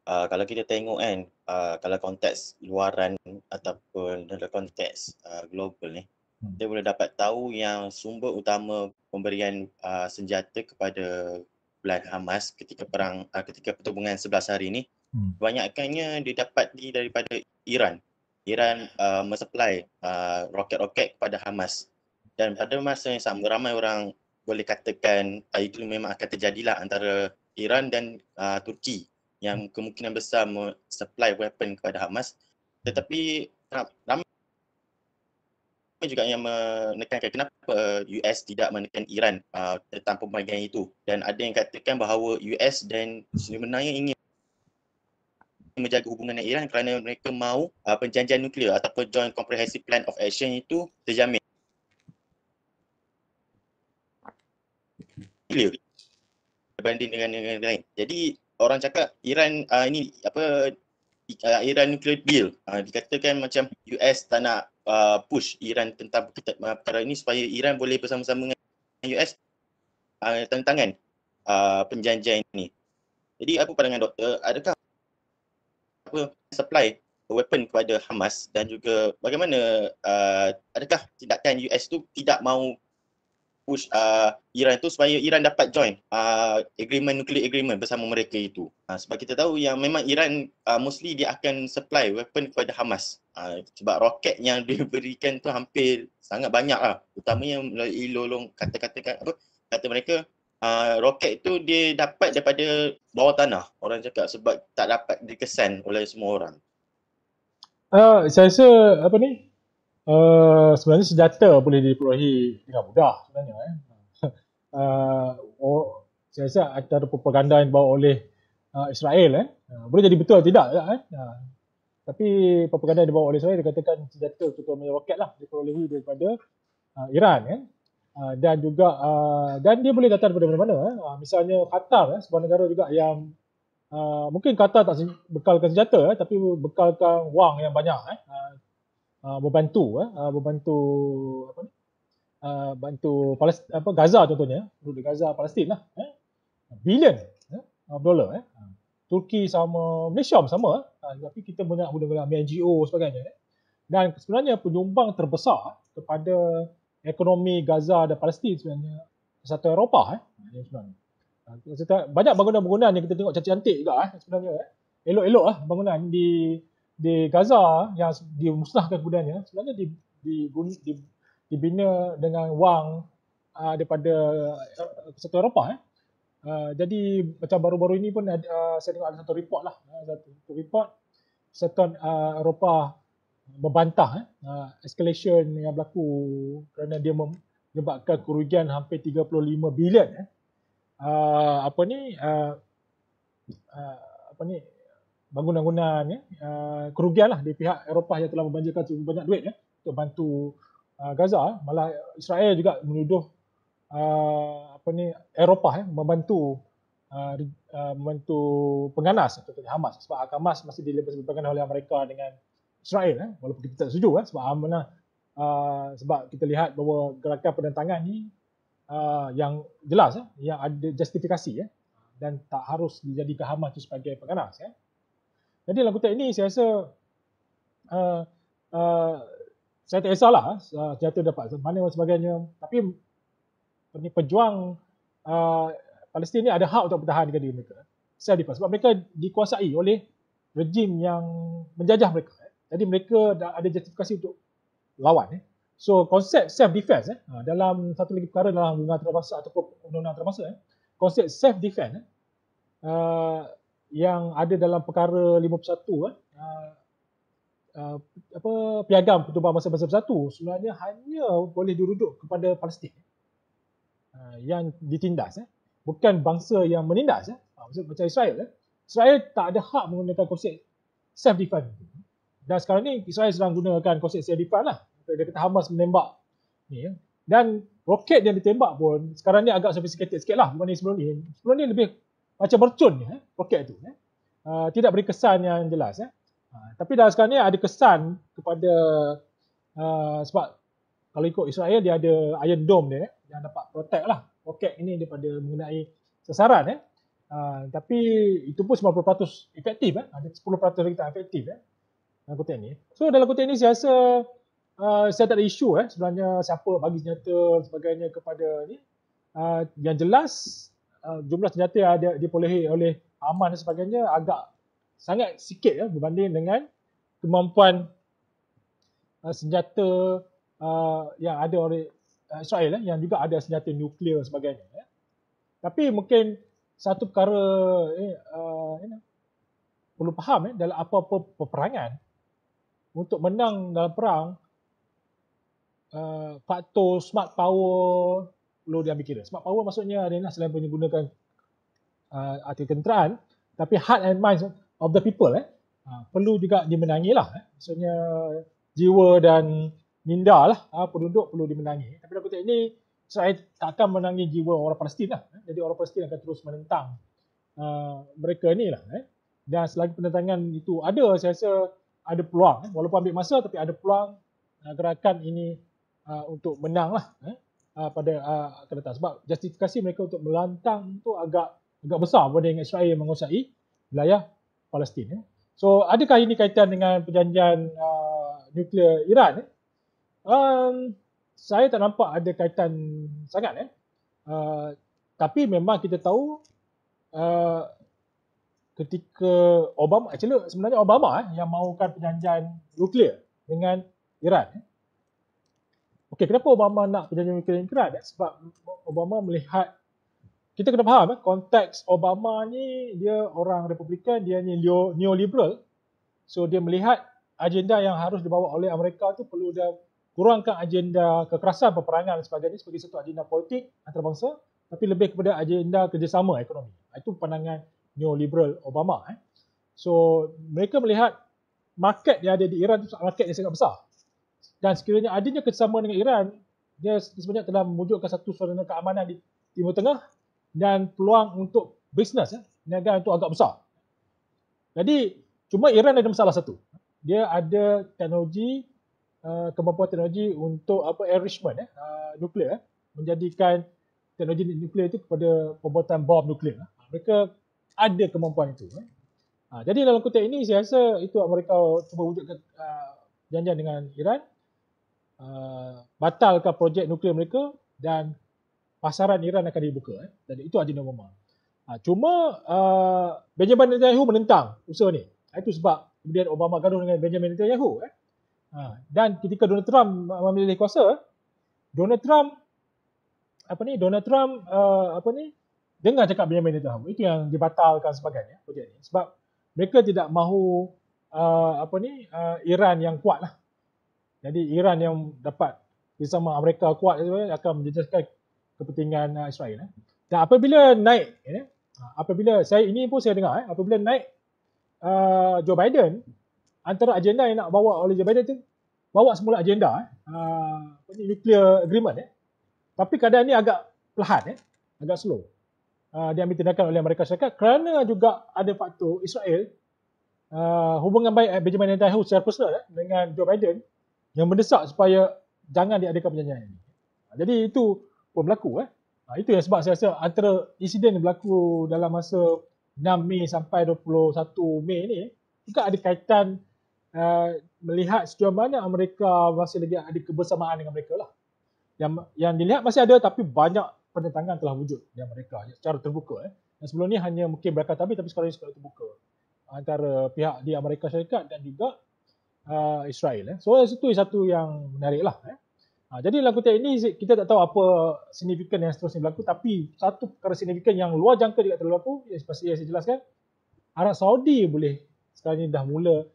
Uh, kalau kita tengok kan, uh, kalau konteks luaran ataupun dalam konteks uh, global ni, hmm. dia boleh dapat tahu yang sumber utama pemberian uh, senjata kepada Belan Hamas ketika perang uh, ketika pertubungan 11 hari ni Hmm. Kebanyakannya dia dapat di daripada Iran. Iran uh, mensupply uh, roket-roket kepada Hamas. Dan pada masa yang sama ramai orang boleh katakan uh, itu memang akan terjadilah antara Iran dan uh, Turki yang hmm. kemungkinan besar supply weapon kepada Hamas. Tetapi ramai juga yang menekankan kenapa US tidak menekan Iran uh, tentang pembagian itu. Dan ada yang katakan bahawa US dan sebenarnya ingin menjaga hubungan dengan Iran kerana mereka mahu uh, perjanjian nuklear ataupun Joint Comprehensive Plan of Action itu terjamin. Nuklear berbanding dengan yang lain. Jadi orang cakap Iran uh, ini apa uh, Iran nuklear deal uh, dikatakan macam US tak nak uh, push Iran tentang uh, perkara ini supaya Iran boleh bersama-sama dengan US uh, tentangan uh, perjanjian ini. Jadi apa pandangan doktor? Adakah apa supply weapon kepada Hamas dan juga bagaimana uh, adakah tindakan US tu tidak mahu push uh, Iran tu supaya Iran dapat join uh, agreement nuclear agreement bersama mereka itu uh, sebab kita tahu yang memang Iran uh, mostly dia akan supply weapon kepada Hamas uh, sebab roket yang [LAUGHS] diberikan tu hampir sangat banyak lah Utamanya melalui lolong kata-kata kata mereka uh, roket tu dia dapat daripada bawah tanah orang cakap sebab tak dapat dikesan oleh semua orang. Uh, saya rasa apa ni? Uh, sebenarnya senjata boleh diperolehi dengan mudah sebenarnya eh. Uh, [LAUGHS] or, oh, saya rasa ada propaganda yang dibawa oleh uh, Israel eh. Uh, boleh jadi betul atau tidak eh. Uh, tapi propaganda yang dibawa oleh Israel dikatakan senjata tu roket lah diperolehi daripada uh, Iran eh. Ah, dan juga uh, dan dia boleh datang daripada mana-mana eh. Ah, misalnya Qatar eh, sebuah negara juga yang uh, mungkin Qatar tak bekalkan senjata eh, tapi bekalkan wang yang banyak eh. uh, berbantu eh, berbantu apa ni uh, bantu Palest- apa Gaza contohnya eh. duduk Gaza Palestin lah eh. billion eh, dollar eh. Turki sama Malaysia sama eh. tapi kita punya guna-guna NGO sebagainya eh. dan sebenarnya penyumbang terbesar eh, kepada ekonomi Gaza dan Palestin sebenarnya satu Eropah eh sebenarnya. Ah, kita banyak bangunan-bangunan yang kita tengok cantik-cantik juga eh sebenarnya eh. Elok-elok eh bangunan di di Gaza yang dimusnahkan kemudiannya sebenarnya di di, di, di dibina dengan wang uh, daripada uh, satu Eropah eh. Uh, jadi macam baru-baru ini pun uh, saya tengok ada satu report lah uh, satu report Satuan uh, Eropah membantah eh, uh, escalation yang berlaku kerana dia menyebabkan kerugian hampir 35 bilion eh. uh, apa ni uh, uh, apa ni bangunan-bangunan ya, uh, kerugian lah di pihak Eropah yang telah membanjirkan cukup banyak duit ya, untuk bantu uh, Gaza. Malah Israel juga menuduh uh, apa ni Eropah ya, membantu uh, uh, membantu pengganas atau Hamas sebab Hamas masih dilibatkan oleh Amerika dengan Israel eh, walaupun kita tak setuju eh, sebab amana lah, uh, sebab kita lihat bahawa gerakan penentangan ni uh, yang jelas eh, yang ada justifikasi eh, dan tak harus menjadi kehamas sebagai pengganas eh. Jadi lagu tek ini saya rasa uh, uh, saya tak kisahlah uh, eh, jatuh dapat mana dan sebagainya tapi pejuang uh, Palestin ni ada hak untuk bertahan dengan diri mereka. Eh. Sebab mereka dikuasai oleh rejim yang menjajah mereka. Jadi mereka dah ada justifikasi untuk lawan. Eh. So konsep self defense eh, ha, dalam satu lagi perkara dalam undang-undang antarabangsa ataupun undang-undang antarabangsa eh, konsep self defense eh, uh, yang ada dalam perkara 51 eh, uh, uh, apa piagam pertubuhan masa-masa bersatu sebenarnya hanya boleh dirujuk kepada Palestin eh, yang ditindas eh, bukan bangsa yang menindas eh, maksud, macam Israel eh. Israel tak ada hak menggunakan konsep self defense dan sekarang ni Israel sedang gunakan konsep self-defense lah. Dia kata Hamas menembak. Ni, ya. Dan roket yang ditembak pun sekarang ni agak sophisticated sikit lah berbanding sebelum ni. Sebelum ni lebih macam bercun ya, roket tu. Ya. Uh, tidak beri kesan yang jelas. Ya. Uh, tapi dah sekarang ni ada kesan kepada uh, sebab kalau ikut Israel dia ada Iron Dome dia ya, yang dapat protect lah roket ini daripada mengenai sasaran. Ya. Uh, tapi itu pun 90% efektif. Ya. Ada 10% lagi tak efektif. Ya dalam kutip ni. So dalam kutip ni saya rasa uh, saya tak ada isu eh sebenarnya siapa bagi senjata sebagainya kepada ni. Uh, yang jelas uh, jumlah senjata yang ada diperolehi oleh aman dan sebagainya agak sangat sikit ya eh, berbanding dengan kemampuan uh, senjata uh, yang ada oleh Israel eh, yang juga ada senjata nuklear dan sebagainya. Eh. Tapi mungkin satu perkara eh, uh, you perlu faham eh, dalam apa-apa peperangan untuk menang dalam perang uh, faktor smart power perlu diambil kira. Smart power maksudnya adalah selain menggunakan uh, arti kenteraan tapi heart and mind of the people eh. Uh, perlu juga dimenangi lah. Eh. Maksudnya jiwa dan minda lah uh, penduduk perlu dimenangi. Tapi dalam konteks ini saya tak akan menangi jiwa orang Palestin lah. Eh. Jadi orang Palestin akan terus menentang uh, mereka ni lah. Eh. Dan selagi penentangan itu ada saya rasa ada peluang eh, walaupun ambil masa tapi ada peluang uh, gerakan ini uh, untuk menang lah eh, uh, pada uh, kedatangan sebab justifikasi mereka untuk melantang itu agak agak besar dengan Israel yang menguasai wilayah Palestin. Eh. So adakah ini kaitan dengan perjanjian uh, nuklear Iran? Eh? Um, saya tak nampak ada kaitan sangat. Eh. Uh, tapi memang kita tahu ketika Obama actually sebenarnya Obama eh yang mahukan perjanjian nuklear dengan Iran. Eh. Okey, kenapa Obama nak perjanjian nuklear dengan Iran? Eh? Sebab Obama melihat kita kena faham eh konteks Obama ni dia orang Republikan, dia ni neoliberal. So dia melihat agenda yang harus dibawa oleh Amerika tu perlu dia kurangkan agenda kekerasan, peperangan dan sebagainya sebagai satu agenda politik antarabangsa tapi lebih kepada agenda kerjasama ekonomi. Itu pandangan neoliberal Obama eh. So mereka melihat market yang ada di Iran itu market yang sangat besar. Dan sekiranya adanya kerjasama dengan Iran, dia sebenarnya telah mewujudkan satu suasana keamanan di Timur Tengah dan peluang untuk bisnes eh, niaga itu agak besar. Jadi cuma Iran ada masalah satu. Dia ada teknologi uh, kemampuan teknologi untuk apa enrichment eh, uh, eh, nuklear eh, menjadikan teknologi nuklear itu kepada pembuatan bom nuklear. Eh. Mereka ada kemampuan itu. Eh. Ha, jadi dalam kutip ini saya rasa itu mereka cuba wujudkan uh, janjian dengan Iran uh, batalkan projek nuklear mereka dan pasaran Iran akan dibuka. Eh. Jadi itu agenda Obama. Ha, cuma uh, Benjamin Netanyahu menentang usaha ni. Ha, itu sebab kemudian Obama gaduh dengan Benjamin Netanyahu. Eh. Ha, dan ketika Donald Trump memilih kuasa, Donald Trump apa ni? Donald Trump uh, apa ni? dengar cakap Benjamin Netanyahu itu yang dibatalkan sebagainya projek sebab mereka tidak mahu uh, apa ni uh, Iran yang kuat lah. Jadi Iran yang dapat bersama Amerika kuat akan menjejaskan kepentingan uh, Israel. Eh. Dan apabila naik, eh, apabila saya ini pun saya dengar, eh, apabila naik uh, Joe Biden, antara agenda yang nak bawa oleh Joe Biden tu bawa semula agenda eh, uh, nuclear agreement. Eh. Tapi keadaan ini agak pelan eh, agak slow. Ah, diambil tindakan oleh Amerika Syarikat kerana juga ada faktor Israel uh, hubungan baik eh, Benjamin Netanyahu secara personal eh, dengan Joe Biden yang mendesak supaya jangan diadakan perjanjian ini. Ah, jadi itu pun berlaku. Eh. itu yang sebab saya rasa antara insiden yang berlaku dalam masa 6 Mei sampai 21 Mei ini eh, juga ada kaitan uh, melihat sejauh mana Amerika masih lagi ada kebersamaan dengan mereka. Lah. Yang, yang dilihat masih ada tapi banyak pertentangan telah wujud di mereka secara terbuka eh. Dan sebelum ni hanya mungkin belakang tabir tapi sekarang ini secara terbuka antara pihak di Amerika Syarikat dan juga uh, Israel eh. So itu satu yang menarik lah eh. Ha, jadi lagu tiap ini kita tak tahu apa signifikan yang seterusnya berlaku tapi satu perkara signifikan yang luar jangka juga terlalu aku yang pasti yang saya jelaskan Arab Saudi boleh sekarang ini dah mula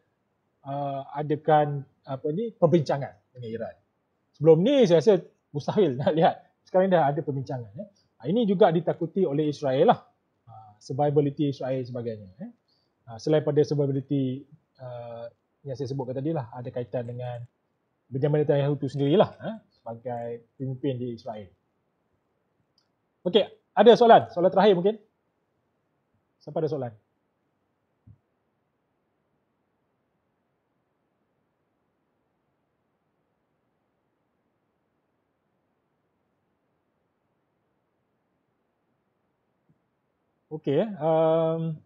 uh, adakan apa ini perbincangan dengan Iran. Sebelum ni saya rasa mustahil [LAUGHS] nak lihat sekarang dah ada perbincangan. Eh. Ah, ini juga ditakuti oleh Israel lah. Uh, survivability Israel sebagainya. Eh. Uh, selain pada survivability uh, yang saya sebutkan tadi lah, ada kaitan dengan Benjamin Netanyahu itu sendirilah eh, sebagai pemimpin di Israel. Okey, ada soalan? Soalan terakhir mungkin? Siapa ada soalan? Okey, eh. um,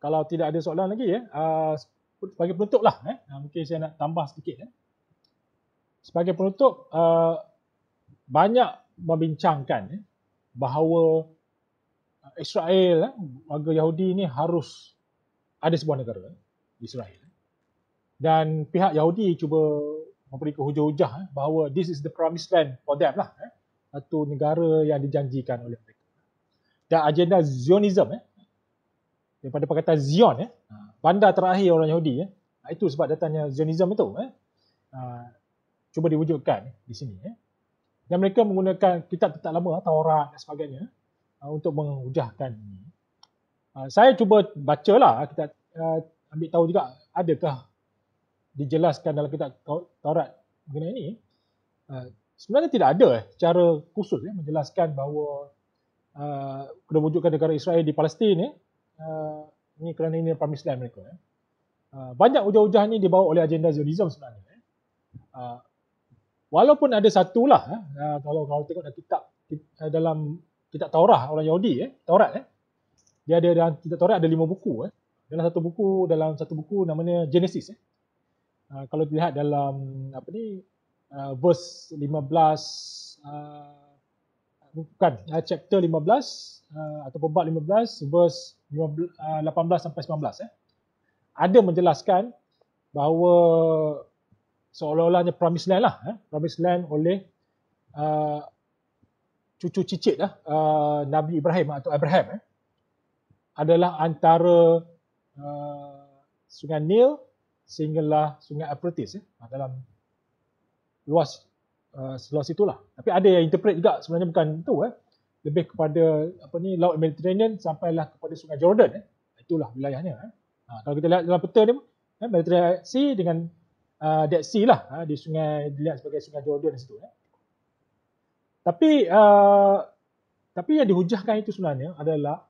kalau tidak ada soalan lagi ya, uh, sebagai penutup lah. Eh. Uh, mungkin saya nak tambah sedikit. Eh. Sebagai penutup, uh, banyak membincangkan eh, bahawa Israel, eh, warga Yahudi ini harus ada sebuah negara, eh, Israel. Dan pihak Yahudi cuba memberi kehujah-hujah eh, bahawa this is the promised land for them lah. Eh, atau negara yang dijanjikan oleh mereka dan agenda Zionism eh. Daripada perkataan Zion eh. Ha. Bandar terakhir orang Yahudi eh. Ha, itu sebab datangnya Zionism itu eh. Ha, cuba diwujudkan di sini eh. Dan mereka menggunakan kitab tetap lama Taurat dan sebagainya eh, untuk menghujahkan ini. saya cuba baca lah, kita eh, ambil tahu juga adakah dijelaskan dalam kitab Taurat mengenai ini. Eh. sebenarnya tidak ada cara khusus ya, menjelaskan bahawa Uh, kena negara Israel di Palestin ni. Eh. Uh, ini kerana ini promised land mereka. Eh. Uh, banyak ujah-ujah ni dibawa oleh agenda Zionism sebenarnya. Eh. Uh, walaupun ada satu lah, eh, uh, kalau kalau tengok dalam kitab, kitab uh, dalam kitab Taurat orang Yahudi, eh, Taurat, eh. dia ada dalam kitab Taurat ada lima buku. Eh. Dalam satu buku, dalam satu buku namanya Genesis. Eh. Uh, kalau dilihat dalam apa ni, uh, verse 15, uh, bukan uh, chapter 15 uh, atau bab 15 verse 18 eh, sampai 19 eh ada menjelaskan bahawa seolah-olahnya promised land lah eh promised land oleh uh, cucu cicit lah uh, Nabi Ibrahim atau Abraham eh adalah antara uh, sungai Nil sehinggalah sungai Euphrates eh dalam luas Uh, seluar situ lah. Tapi ada yang interpret juga sebenarnya bukan tu eh. Lebih kepada apa ni Laut Mediterranean sampailah kepada Sungai Jordan eh. Itulah wilayahnya eh. Ha, kalau kita lihat dalam peta ni eh, Mediterranean Sea dengan uh, Dead Sea lah eh, di sungai dilihat sebagai Sungai Jordan di situ eh. Tapi uh, tapi yang dihujahkan itu sebenarnya adalah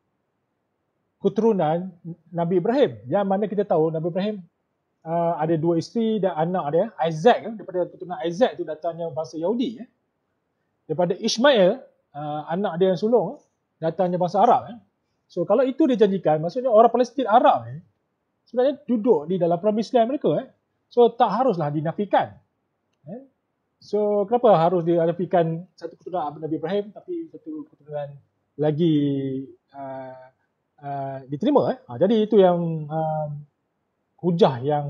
keturunan Nabi Ibrahim yang mana kita tahu Nabi Ibrahim uh, ada dua isteri dan anak dia, Isaac eh, daripada keturunan Isaac tu datangnya bangsa Yahudi ya. Daripada Ishmael uh, anak dia yang sulung eh, datangnya bangsa Arab ya. So kalau itu dia janjikan, maksudnya orang Palestin Arab ni sebenarnya duduk di dalam promised land mereka eh. So tak haruslah dinafikan. Eh. So kenapa harus dinafikan satu keturunan Nabi Ibrahim tapi satu keturunan lagi uh, uh, diterima eh. Ha, jadi itu yang uh, hujah yang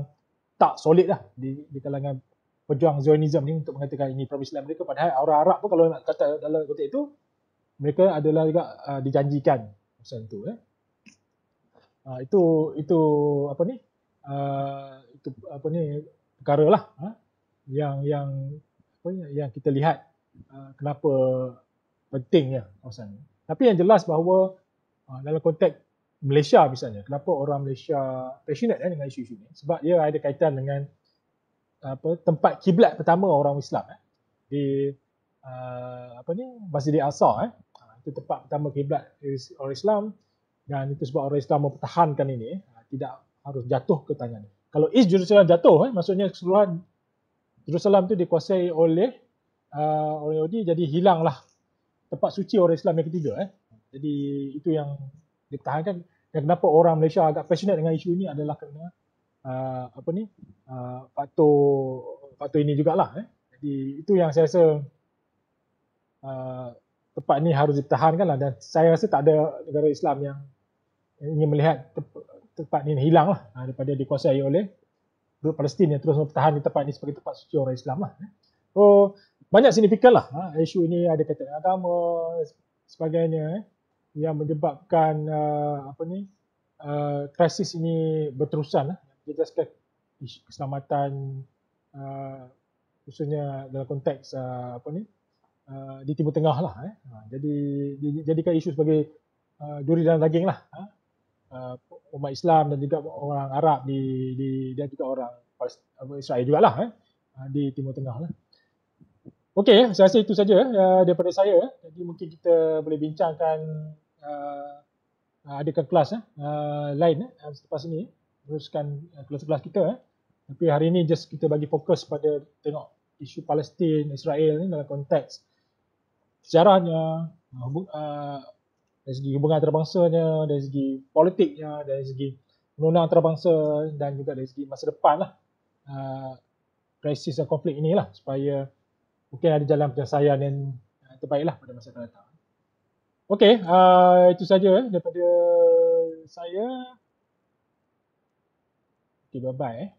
tak solid lah di, di kalangan pejuang Zionism ni untuk mengatakan ini promised land mereka padahal orang Arab pun kalau nak kata dalam kotak itu mereka adalah juga uh, dijanjikan macam tu eh. Uh, itu itu apa ni? Uh, itu apa ni perkara lah huh? Ha? yang yang apa ni, yang kita lihat uh, kenapa pentingnya kawasan ni. Tapi yang jelas bahawa uh, dalam konteks Malaysia misalnya, kenapa orang Malaysia passionate eh, dengan isu-isu ni? Sebab dia ada kaitan dengan apa tempat kiblat pertama orang Islam eh di uh, apa ni Masjidil Aqsa eh ah, itu tempat pertama kiblat orang Islam dan itu sebab orang Islam mempertahankan ini eh, ah, tidak harus jatuh ke tangan. Kalau East Jerusalem jatuh eh maksudnya keseluruhan Jerusalem tu dikuasai oleh uh, orang Yahudi jadi hilanglah tempat suci orang Islam yang ketiga eh. Jadi itu yang ditahankan dan kenapa orang Malaysia agak passionate dengan isu ini adalah kerana uh, apa ni uh, faktor faktor ini jugalah eh. jadi itu yang saya rasa uh, tempat ini harus dipertahankan lah dan saya rasa tak ada negara Islam yang ingin melihat tempat ini hilang lah ha, daripada dikuasai oleh grup Palestin yang terus mempertahankan tempat ini sebagai tempat suci orang Islam lah eh. so banyak signifikan lah ha, isu ini ada kaitan agama sebagainya eh yang menyebabkan uh, apa ni uh, krisis ini berterusan lah. dia just ke keselamatan uh, khususnya dalam konteks uh, apa ni uh, di timur tengah lah eh. Ha, jadi dijadikan isu sebagai uh, duri dalam daging lah ha. uh, umat Islam dan juga orang Arab di di dan juga orang Israel jugalah eh ha, di timur tengah lah Okey, saya rasa itu saja uh, daripada saya. Jadi mungkin kita boleh bincangkan uh, uh, adakah kelas uh, lain uh, selepas ini. Teruskan uh, kelas-kelas kita. Uh. Tapi hari ini just kita bagi fokus pada tengok isu Palestin, Israel ni dalam konteks sejarahnya, uh, uh, dari segi hubungan antarabangsanya, dari segi politiknya, dari segi undang antarabangsa dan juga dari segi masa depan lah. Uh, krisis dan konflik inilah supaya supaya mungkin ada jalan penyelesaian yang terbaiklah pada masa akan datang. Okey, uh, itu saja eh, daripada saya. Okay, bye-bye. Eh.